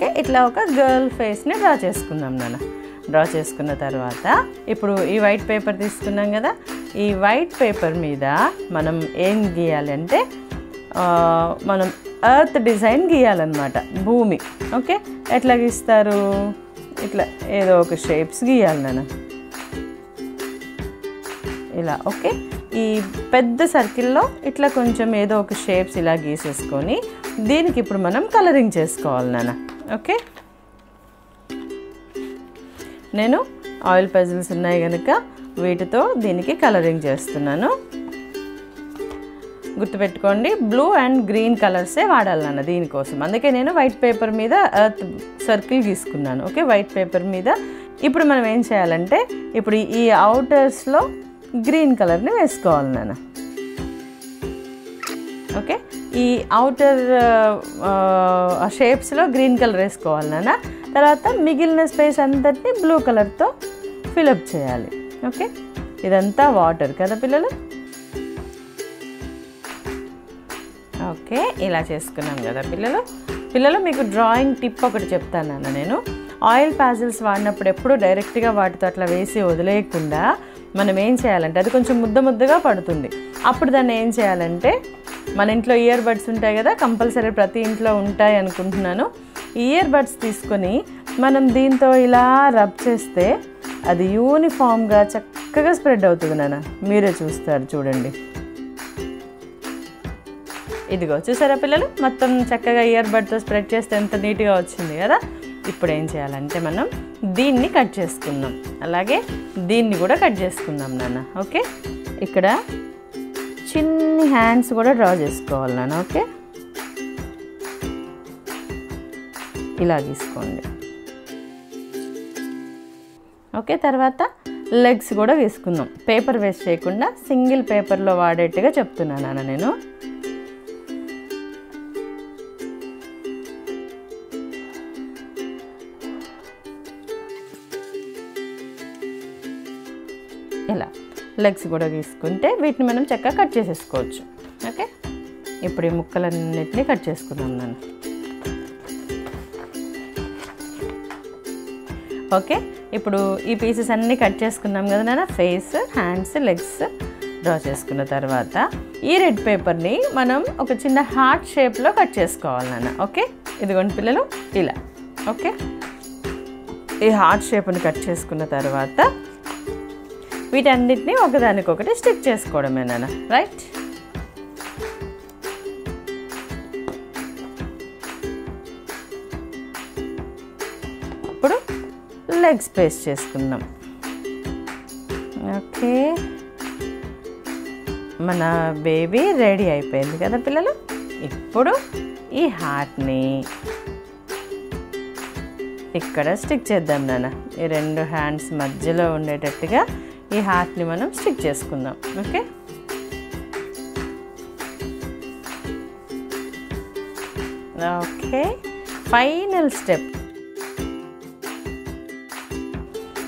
మనకి ఇట్లా ఒక గర్ల్ ఫేస్ని డ్రా చేసుకుందాం నాన్న డ్రా చేసుకున్న తర్వాత ఇప్పుడు ఈ వైట్ పేపర్ తీసుకున్నాం కదా ఈ వైట్ పేపర్ మీద మనం ఏం గీయాలంటే మనం ఎర్త్ డిజైన్ గీయాలన్నమాట భూమి ఓకే ఎట్లా గీస్తారు ఇట్లా ఏదో ఒక షేప్స్ గీయాలి నేను ఇలా ఓకే ఈ పెద్ద సర్కిల్లో ఇట్లా కొంచెం ఏదో ఒక షేప్స్ ఇలా గీసేసుకొని దీనికి ఇప్పుడు మనం కలరింగ్ చేసుకోవాలి నాన్న ఓకే నేను ఆయిల్ పెజల్స్ ఉన్నాయి కనుక వీటితో దీనికి కలరింగ్ చేస్తున్నాను గుర్తుపెట్టుకోండి బ్లూ అండ్ గ్రీన్ కలర్సే వాడాలన్న దీనికోసం అందుకే నేను వైట్ పేపర్ మీద ఎర్త్ సర్కిల్ తీసుకున్నాను ఓకే వైట్ పేపర్ మీద ఇప్పుడు మనం ఏం చేయాలంటే ఇప్పుడు ఈ అవుటర్స్లో గ్రీన్ కలర్ని వేసుకోవాలి నేను ఓకే ఈ అవుటర్ షేప్స్లో గ్రీన్ కలర్ వేసుకోవాలి నాన్న తర్వాత మిగిలిన స్పేస్ అంతటిని బ్లూ కలర్తో ఫిలప్ చేయాలి ఓకే ఇదంతా వాటర్ కదా పిల్లలు ఓకే ఇలా చేసుకున్నాం కదా పిల్లలు పిల్లలు మీకు డ్రాయింగ్ టిప్ ఒకటి చెప్తాను నేను ఆయిల్ ప్యాజిల్స్ వాడినప్పుడు ఎప్పుడూ డైరెక్ట్గా వాటితో అట్లా వేసి వదిలేయకుండా మనం ఏం చేయాలంటే అది కొంచెం ముద్ద ముద్దగా పడుతుంది అప్పుడు దాన్ని ఏం చేయాలంటే మన ఇంట్లో ఇయర్ బడ్స్ ఉంటాయి కదా కంపల్సరీ ప్రతి ఇంట్లో ఉంటాయి అనుకుంటున్నాను ఇయర్ బడ్స్ తీసుకొని మనం దీంతో ఇలా రబ్ చేస్తే అది యూనిఫామ్గా చక్కగా స్ప్రెడ్ అవుతుంది నాన్న మీరే చూస్తారు చూడండి ఇదిగో చూసారా పిల్లలు మొత్తం చక్కగా ఇయర్ బడ్తో స్ప్రెడ్ చేస్తే ఎంత నీట్గా వచ్చింది కదా ఇప్పుడు ఏం చేయాలంటే మనం దీన్ని కట్ చేసుకుందాం అలాగే దీన్ని కూడా కట్ చేసుకుందాం నాన్న ఓకే ఇక్కడ చిన్ని హ్యాండ్స్ కూడా డ్రా చేసుకోవాలి నాన్న ఓకే ఇలా తీసుకోండి ఓకే తర్వాత లెగ్స్ కూడా వేసుకుందాం పేపర్ వేస్ట్ చేయకుండా సింగిల్ పేపర్లో వాడేట్టుగా చెప్తున్నాను నాన్న నేను ఇలా లెగ్స్ కూడా తీసుకుంటే వీటిని మనం చక్కగా కట్ చేసేసుకోవచ్చు ఓకే ఇప్పుడు ఈ ముక్కలన్నింటినీ కట్ చేసుకుందాం నేను ఓకే ఇప్పుడు ఈ పీసెస్ అన్నీ కట్ చేసుకున్నాం కదా నాన్న ఫేస్ హ్యాండ్స్ లెగ్స్ డ్రా చేసుకున్న తర్వాత ఈ రెడ్ పేపర్ని మనం ఒక చిన్న హార్ట్ షేప్లో కట్ చేసుకోవాలి నాన్న ఓకే ఇదిగోండి పిల్లలు ఇలా ఓకే ఈ హార్ట్ షేప్ని కట్ చేసుకున్న తర్వాత వీటన్నిటిని ఒకదానికొకటి స్టిక్ చేసుకోవడమేనా రైట్ ఇప్పుడు లెగ్స్ పేస్ చేసుకుందాం ఓకే మన బేబీ రెడీ అయిపోయింది కదా పిల్లలు ఇప్పుడు ఈ హార్ట్ని ఇక్కడ స్టిక్ చేద్దాం నాన్న ఈ రెండు హ్యాండ్స్ మధ్యలో ఉండేటట్టుగా ఈ హార్ట్ని మనం స్టిక్ చేసుకుందాం ఓకే ఓకే ఫైనల్ స్టెప్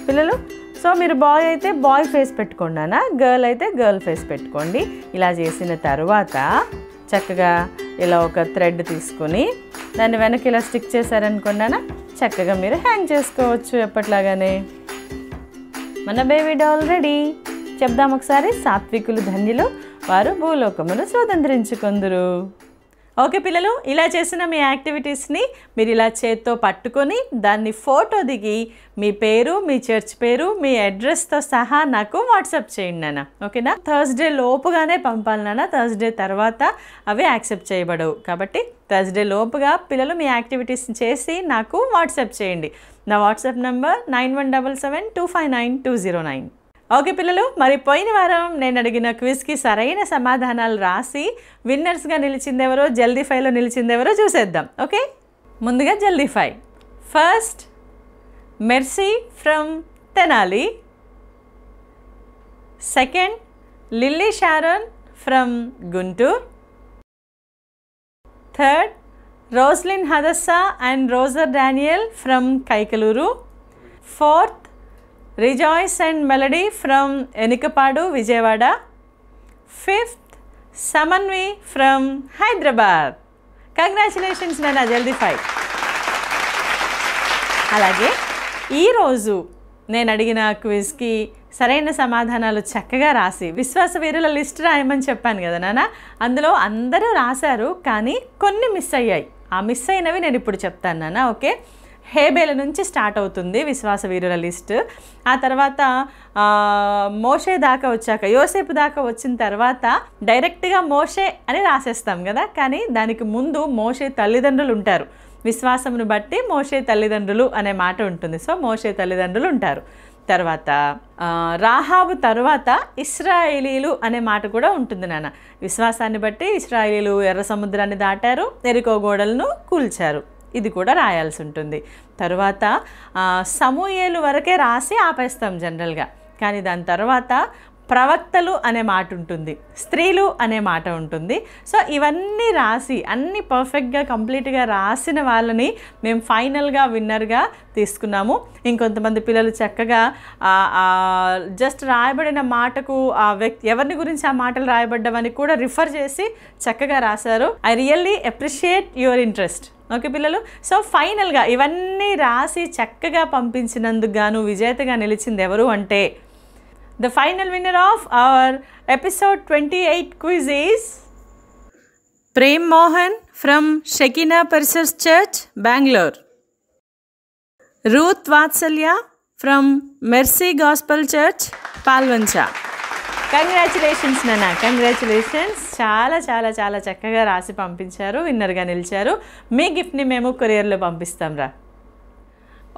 పిల్లలు సో మీరు బాయ్ అయితే బాయ్ ఫేస్ పెట్టుకున్నానా గర్ల్ అయితే గర్ల్ ఫేస్ పెట్టుకోండి ఇలా చేసిన తర్వాత చక్కగా ఇలా ఒక థ్రెడ్ తీసుకొని దాన్ని వెనక్కి ఇలా స్టిక్ చేశారనుకున్నానా చక్కగా మీరు హ్యాంగ్ చేసుకోవచ్చు ఎప్పట్లాగానే మన బేబీ డాల్ రెడీ చెప్దాం ఒకసారి సాత్వికులు ధన్యులు వారు భూలోకమును స్వతంత్రించుకుందరు ఓకే పిల్లలు ఇలా చేసిన మీ యాక్టివిటీస్ని మీరు ఇలా చేత్తో పట్టుకొని దాన్ని ఫోటో దిగి మీ పేరు మీ చర్చ్ పేరు మీ అడ్రస్తో సహా నాకు వాట్సాప్ చేయండి నాన్న ఓకేనా థర్స్డే లోపుగానే పంపాలి నాన్న థర్స్డే తర్వాత అవి యాక్సెప్ట్ చేయబడవు కాబట్టి థర్స్డే లోపుగా పిల్లలు మీ యాక్టివిటీస్ చేసి నాకు వాట్సాప్ చేయండి నా WhatsApp number nine one double seven two five nine two zero nine okay పిల్లలు మరి పోయిన వారం నేను అడిగిన క్విజ్కి సరైన సమాధానాలు రాసి విన్నర్స్గా నిలిచిందెవరో జల్దీ ఫైవ్లో నిలిచిందెవరో చూసేద్దాం ఓకే ముందుగా Jaldi five first Mercy from Tenali second Lily Sharon from Guntur third Roslyn Hadassah and Roger Daniel from Kaikaluru fourth Rejoice and Melody from Enikepadu Vijayawada fifth Samanvi from Hyderabad congratulations నాన్న జల్దీ ఫైవ్ అలాగే ఈరోజు నేను అడిగిన క్విజ్కి సరైన సమాధానాలు చక్కగా రాసి విశ్వాస వీరుల లిస్ట్ రాయమని చెప్పాను కదా నాన్న అందులో అందరూ రాశారు కానీ కొన్ని మిస్ అయ్యాయి ఆ మిస్ అయినవి నేను ఇప్పుడు చెప్తాను నాన్న ఓకే హేబేల నుంచి స్టార్ట్ అవుతుంది విశ్వాస వీరుల లిస్ట్ ఆ తర్వాత మోషే దాకా వచ్చాక యోసేపు దాకా వచ్చిన తర్వాత డైరెక్ట్గా మోషే అని రాసేస్తాం కదా కానీ దానికి ముందు మోషే తల్లిదండ్రులు ఉంటారు విశ్వాసమును బట్టి మోషే తల్లిదండ్రులు అనే మాట ఉంటుంది సో మోషే తల్లిదండ్రులు ఉంటారు తర్వాత రాహాబు తర్వాత ఇస్రాయేలీలు అనే మాట కూడా ఉంటుంది నాన్న విశ్వాసాన్ని బట్టి ఇస్రాయేలీలు ఎర్ర సముద్రాన్ని దాటారు ఎరుకో గోడలను కూల్చారు ఇది కూడా రాయాల్సి ఉంటుంది తర్వాత సమూహేలు వరకే రాసి ఆపేస్తాం జనరల్గా కానీ దాని తర్వాత ప్రవక్తలు అనే మాట ఉంటుంది స్త్రీలు అనే మాట ఉంటుంది సో ఇవన్నీ రాసి అన్ని పర్ఫెక్ట్గా కంప్లీట్గా రాసిన వాళ్ళని మేము ఫైనల్గా విన్నర్గా తీసుకున్నాము ఇంకొంతమంది పిల్లలు చక్కగా జస్ట్ రాయబడిన మాటకు ఆ వ్యక్తి ఎవరిని గురించి ఆ మాటలు రాయబడ్డమని కూడా రిఫర్ చేసి చక్కగా రాశారు I really appreciate your interest okay పిల్లలు సో ఫైనల్గా ఇవన్నీ రాసి చక్కగా పంపించినందుకు గాను విజేతగా నిలిచింది ఎవరు అంటే The final winner of our episode 28 quiz is Prem Mohan from Shekina Purses Church, Bangalore. Ruth Vatsalya from Mercy Gospel Church, Palvancha. Congratulations నన్న కంగ్రాచులేషన్స్ చాలా చాలా చాలా చక్కగా రాసి పంపించారు విన్నర్గా నిలిచారు మీ గిఫ్ట్ని మేము కొరియర్లో పంపిస్తాం రా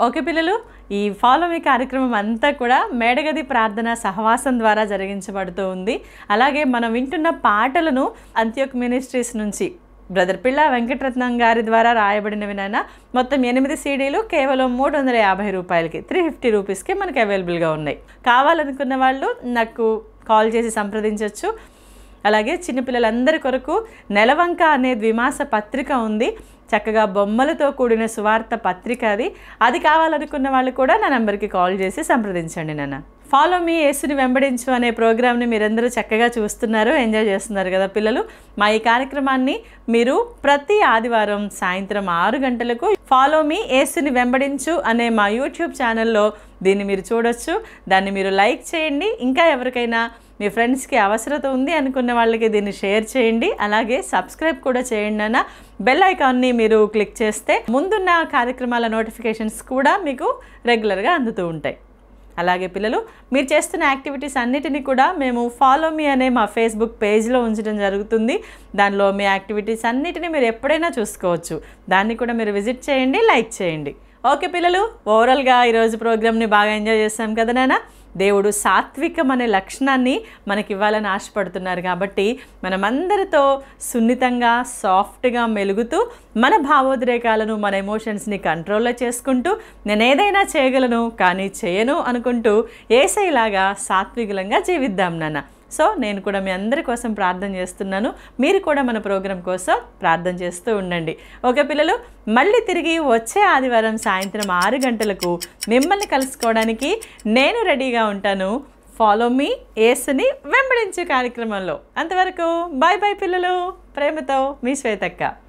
ఓకే పిల్లలు ఈ ఫాలో మీ కార్యక్రమం అంతా కూడా మేడగది ప్రార్థన సహవాసం ద్వారా జరిగించబడుతూ ఉంది అలాగే మనం వింటున్న పాటలను అంత్యోక్ మినిస్ట్రీస్ నుంచి బ్రదర్ పిల్ల వెంకటరత్నం గారి ద్వారా రాయబడినవి నాయన మొత్తం ఎనిమిది సీడీలు కేవలం మూడు వందల యాభై రూపాయలకి త్రీ ఫిఫ్టీ రూపీస్కి మనకి అవైలబుల్గా ఉన్నాయి కావాలనుకున్న వాళ్ళు నాకు కాల్ చేసి సంప్రదించవచ్చు అలాగే చిన్నపిల్లలందరి కొరకు నెలవంక అనే ద్విమాస పత్రిక ఉంది చక్కగా బొమ్మలతో కూడిన సువార్త పత్రిక అది అది కావాలనుకున్న వాళ్ళు కూడా నా నెంబర్కి కాల్ చేసి సంప్రదించండి నన్ను ఫాలో మీ యేసుని వెంబడించు అనే ప్రోగ్రామ్ని మీరందరూ చక్కగా చూస్తున్నారు ఎంజాయ్ చేస్తున్నారు కదా పిల్లలు మా ఈ కార్యక్రమాన్ని మీరు ప్రతి ఆదివారం సాయంత్రం ఆరు గంటలకు ఫాలో మీ యేసుని వెంబడించు అనే మా యూట్యూబ్ ఛానల్లో దీన్ని మీరు చూడొచ్చు దాన్ని మీరు లైక్ చేయండి ఇంకా ఎవరికైనా మీ ఫ్రెండ్స్కి అవసరత ఉంది అనుకున్న వాళ్ళకి దీన్ని షేర్ చేయండి అలాగే సబ్స్క్రైబ్ కూడా చేయండి అన్న బెల్ ఐకాన్ని మీరు క్లిక్ చేస్తే ముందున్న కార్యక్రమాల నోటిఫికేషన్స్ కూడా మీకు రెగ్యులర్గా అందుతూ ఉంటాయి అలాగే పిల్లలు మీరు చేస్తున్న యాక్టివిటీస్ అన్నిటినీ కూడా మేము ఫాలో మీ అనే మా ఫేస్బుక్ పేజ్లో ఉంచడం జరుగుతుంది దానిలో మీ యాక్టివిటీస్ అన్నిటినీ మీరు ఎప్పుడైనా చూసుకోవచ్చు దాన్ని కూడా మీరు విజిట్ చేయండి లైక్ చేయండి ఓకే పిల్లలు ఓవరాల్గా ఈరోజు ప్రోగ్రామ్ని బాగా ఎంజాయ్ చేస్తాం కదా నాన్న దేవుడు అనే లక్షణాన్ని మనకి ఇవ్వాలని ఆశపడుతున్నారు కాబట్టి మనమందరితో సున్నితంగా సాఫ్ట్గా మెలుగుతూ మన భావోద్రేకాలను మన ఎమోషన్స్ని కంట్రోల్లో చేసుకుంటూ నేను ఏదైనా చేయగలను కానీ చేయను అనుకుంటూ ఏసైలాగా సాత్వికులంగా జీవిద్దాం నాన్న సో నేను కూడా మీ అందరి కోసం ప్రార్థన చేస్తున్నాను మీరు కూడా మన ప్రోగ్రాం కోసం ప్రార్థన చేస్తూ ఉండండి ఓకే పిల్లలు మళ్ళీ తిరిగి వచ్చే ఆదివారం సాయంత్రం ఆరు గంటలకు మిమ్మల్ని కలుసుకోవడానికి నేను రెడీగా ఉంటాను ఫాలో మీ ఏసుని వెంబడించే కార్యక్రమంలో అంతవరకు బాయ్ బాయ్ పిల్లలు ప్రేమతో మీ శ్వేతక్క